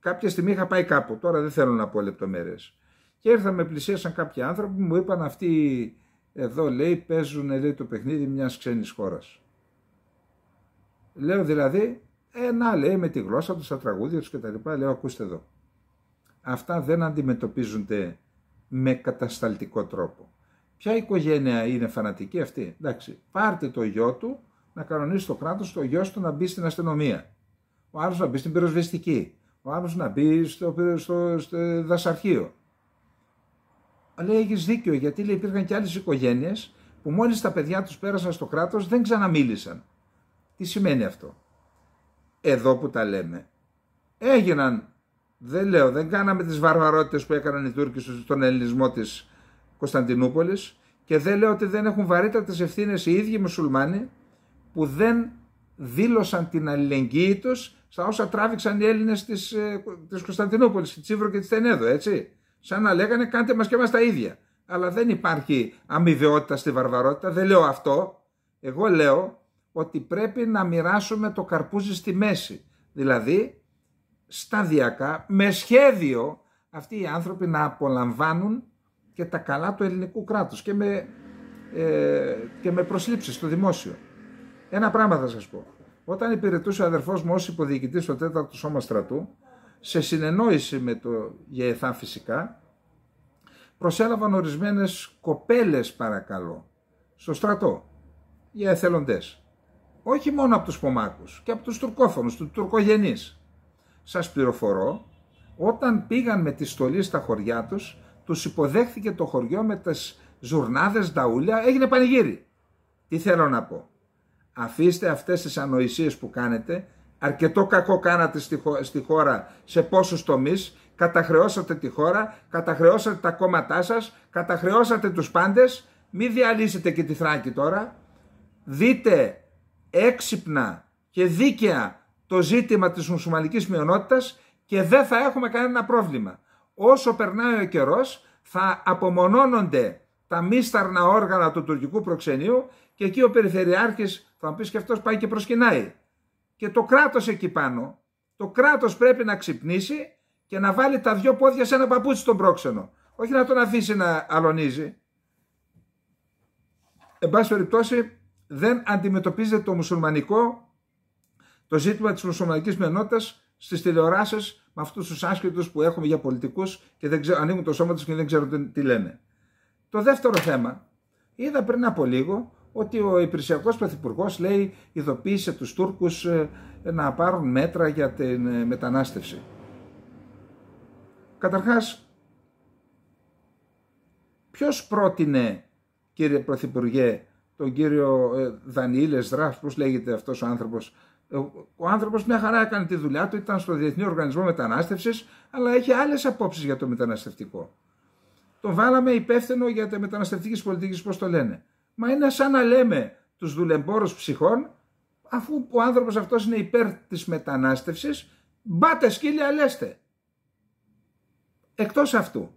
Κάποια στιγμή είχα πάει κάπου, τώρα δεν θέλω να πω λεπτομέρειες. Και ήρθα με πλησίασαν κάποιοι άνθρωποι, μου είπαν αυτοί εδώ λέει παίζουν λέει, το παιχνίδι μιας ξένης χώρας. Λέω δηλαδή ε, να λέει με τη γλώσσα τους, τα τραγούδια τους κτλ. Λέω, ακούστε εδώ. Αυτά δεν αντιμετωπίζονται με κατασταλτικό τρόπο. Ποια οικογένεια είναι φανατική αυτή. Εντάξει, πάρτε το γιο του να κανονίσει το κράτος, το γιος του να μπει στην αστυνομία. Ο άλλος να μπει στην πυροσβεστική. Ο άλλος να μπει στο, στο, στο δασαρχείο. Λέει έχεις δίκιο γιατί λέει, υπήρχαν και άλλες οικογένειες που μόλις τα παιδιά τους πέρασαν στο κράτος δεν ξαναμίλησαν. Τι σημαίνει αυτό εδώ που τα λέμε έγιναν, δεν λέω, δεν κάναμε τις βαρβαρότητες που έκαναν οι Τούρκοι στον ελληνισμό της Κωνσταντινούπολης και δεν λέω ότι δεν έχουν βαρύτατες ευθύνες οι ίδιοι μουσουλμάνοι που δεν δήλωσαν την αλληλεγγύη τους στα όσα τράβηξαν οι Έλληνες της, ε, της Κωνσταντινούπολης, τη Τσίβρο και τη Τενέδο, έτσι. Σαν να λέγανε κάντε μας και μας τα ίδια. Αλλά δεν υπάρχει αμοιβαιότητα στη βαρβαρότητα, δεν λέω αυτό. Εγώ λέω ότι πρέπει να μοιράσουμε το καρπούζι στη μέση. Δηλαδή, σταδιακά, με σχέδιο, αυτοί οι άνθρωποι να απολαμβάνουν και τα καλά του ελληνικού κράτους και με, ε, και με προσλήψεις στο δημόσιο. Ένα πράγμα θα σας πω. Όταν υπηρετούσε ο αδερφός μου ως υποδιοικητής στο 4ο Σώμα Στρατού, σε συνεννόηση με το ΓΕΘΑ φυσικά, προσέλαβαν ορισμένες κοπέλες παρακαλώ, στο στρατό, για εθελοντές όχι μόνο από τους Πομάκους και από τους Τουρκόφωνους, του Τουρκογενείς. Σας πληροφορώ, όταν πήγαν με τη στολή στα χωριά τους, τους υποδέχθηκε το χωριό με τις ζουρνάδες, νταούλια, έγινε πανηγύρι. Τι θέλω να πω. Αφήστε αυτές τις ανοησίες που κάνετε, αρκετό κακό κάνατε στη χώρα σε πόσους τομείς, καταχρεώσατε τη χώρα, καταχρεώσατε τα κόμματά σας, καταχρεώσατε τους πάντες, μην διαλύσετε και τη Θράκη τώρα, δείτε έξυπνα και δίκαια το ζήτημα της μουσουλμανικής μειονότητας και δεν θα έχουμε κανένα πρόβλημα. Όσο περνάει ο καιρός θα απομονώνονται τα μίσταρνα όργανα του τουρκικού προξενείου και εκεί ο Περιφερειάρχης θα πεις και αυτός πάει και προσκυνάει. Και το κράτος εκεί πάνω, το κράτος πρέπει να ξυπνήσει και να βάλει τα δυο πόδια σε ένα παπούτσι στον πρόξενο. Όχι να τον αφήσει να αλωνίζει. Εν πάση περιπτώσει δεν αντιμετωπίζεται το μουσουλμανικό, το ζήτημα της μουσουλμανικής μενότητας στις τηλεοράσεις με αυτούς τους άσκητους που έχουμε για πολιτικούς και δεν ξέρω, ανοίγουν το σώμα τους και δεν ξέρουν τι λένε. Το δεύτερο θέμα, είδα πριν από λίγο ότι ο υπηρεσιακός Πρωθυπουργός λέει ειδοποίησε τους Τούρκους ε, να πάρουν μέτρα για την ε, μετανάστευση. Καταρχάς, ποιος πρότεινε κύριε Πρωθυπουργέ τον κύριο ε, Δανίλε Ραφ, πώς λέγεται αυτός ο άνθρωπος. Ε, ο άνθρωπος μια χαρά έκανε τη δουλειά του, ήταν στο Διεθνή Οργανισμό Μετανάστευσης, αλλά έχει άλλες απόψεις για το μεταναστευτικό. Τον βάλαμε υπεύθυνο για τα μεταναστευτικής πολιτικής, πώς το λένε. Μα είναι σαν να λέμε τους δουλεμπόρους ψυχών, αφού ο άνθρωπος αυτός είναι υπέρ της μετανάστευσης, μπάτε σκύλια λέστε. Εκτός αυτού.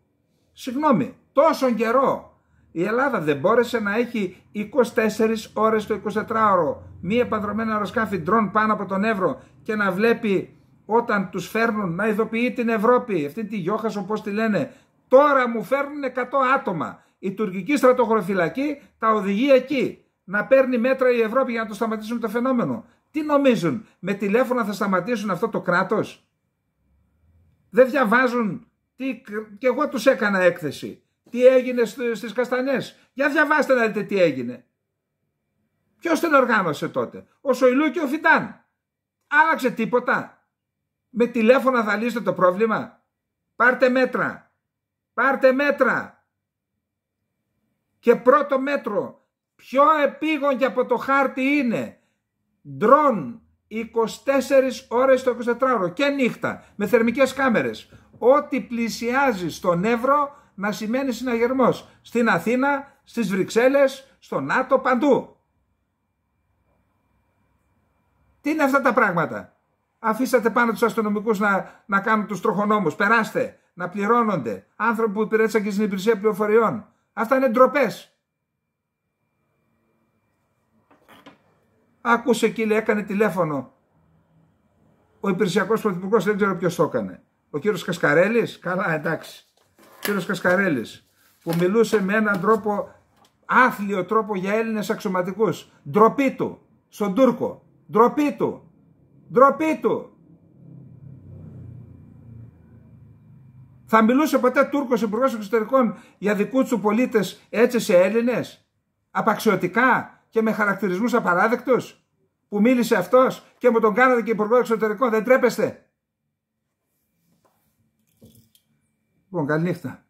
Συγγνώμη, τόσο καιρό η Ελλάδα δεν μπόρεσε να έχει 24 ώρες το 24ωρο μη επανδρομένα αεροσκάφη ντρόν πάνω από τον Εύρο και να βλέπει όταν τους φέρνουν να ειδοποιεί την Ευρώπη, αυτή τη γιόχας όπως τη λένε, τώρα μου φέρνουν 100 άτομα. Η τουρκική στρατοχωροφυλακή τα οδηγεί εκεί να παίρνει μέτρα η Ευρώπη για να το σταματήσουν το φαινόμενο. Τι νομίζουν, με τηλέφωνα θα σταματήσουν αυτό το κράτος. Δεν διαβάζουν, τι... και εγώ τους έκανα έκθεση τι έγινε στις Καστανές. Για διαβάστε να δείτε τι έγινε. Ποιος τον οργάνωσε τότε, ο Σοηλού και ο Φιτάν. Άλλαξε τίποτα. Με τηλέφωνα θα λύσετε το πρόβλημα. Πάρτε μέτρα. Πάρτε μέτρα. Και πρώτο μέτρο, πιο επίγον και από το χάρτη είναι ντρόν 24 ώρες το 24ωρο και νύχτα με θερμικές κάμερες. Ό,τι πλησιάζει στον Εύρο να σημαίνει συναγερμός στην Αθήνα, στις Βρυξέλλες, στο ΝΑΤΟ, παντού. Τι είναι αυτά τα πράγματα. Αφήσατε πάνω τους αστυνομικούς να, να κάνουν τους τροχονόμους. Περάστε, να πληρώνονται. Άνθρωποι που υπηρέτησαν και στην υπηρεσία πληροφοριών. Αυτά είναι ντροπές. Άκουσε εκεί, λέει, έκανε τηλέφωνο. Ο υπηρεσιακός πρωθυπουργός δεν ξέρω ποιος το έκανε. Ο κύριος Κασκαρέλης, καλά, εντάξει κύριος Κασκαρέλης, που μιλούσε με έναν τρόπο, άθλιο τρόπο για Έλληνες αξιωματικούς. Ντροπή του, στον Τούρκο. Ντροπή του, ντροπή του. Θα μιλούσε ποτέ Τούρκος Υπουργός Εξωτερικών για δικούς του πολίτες έτσι σε Έλληνες, απαξιωτικά και με χαρακτηρισμούς απαράδεκτους, που μίλησε αυτός και μου τον κάνατε και Υπουργό Εξωτερικών, δεν τρέπεστε. Λοιπόν, καλή νύχτα.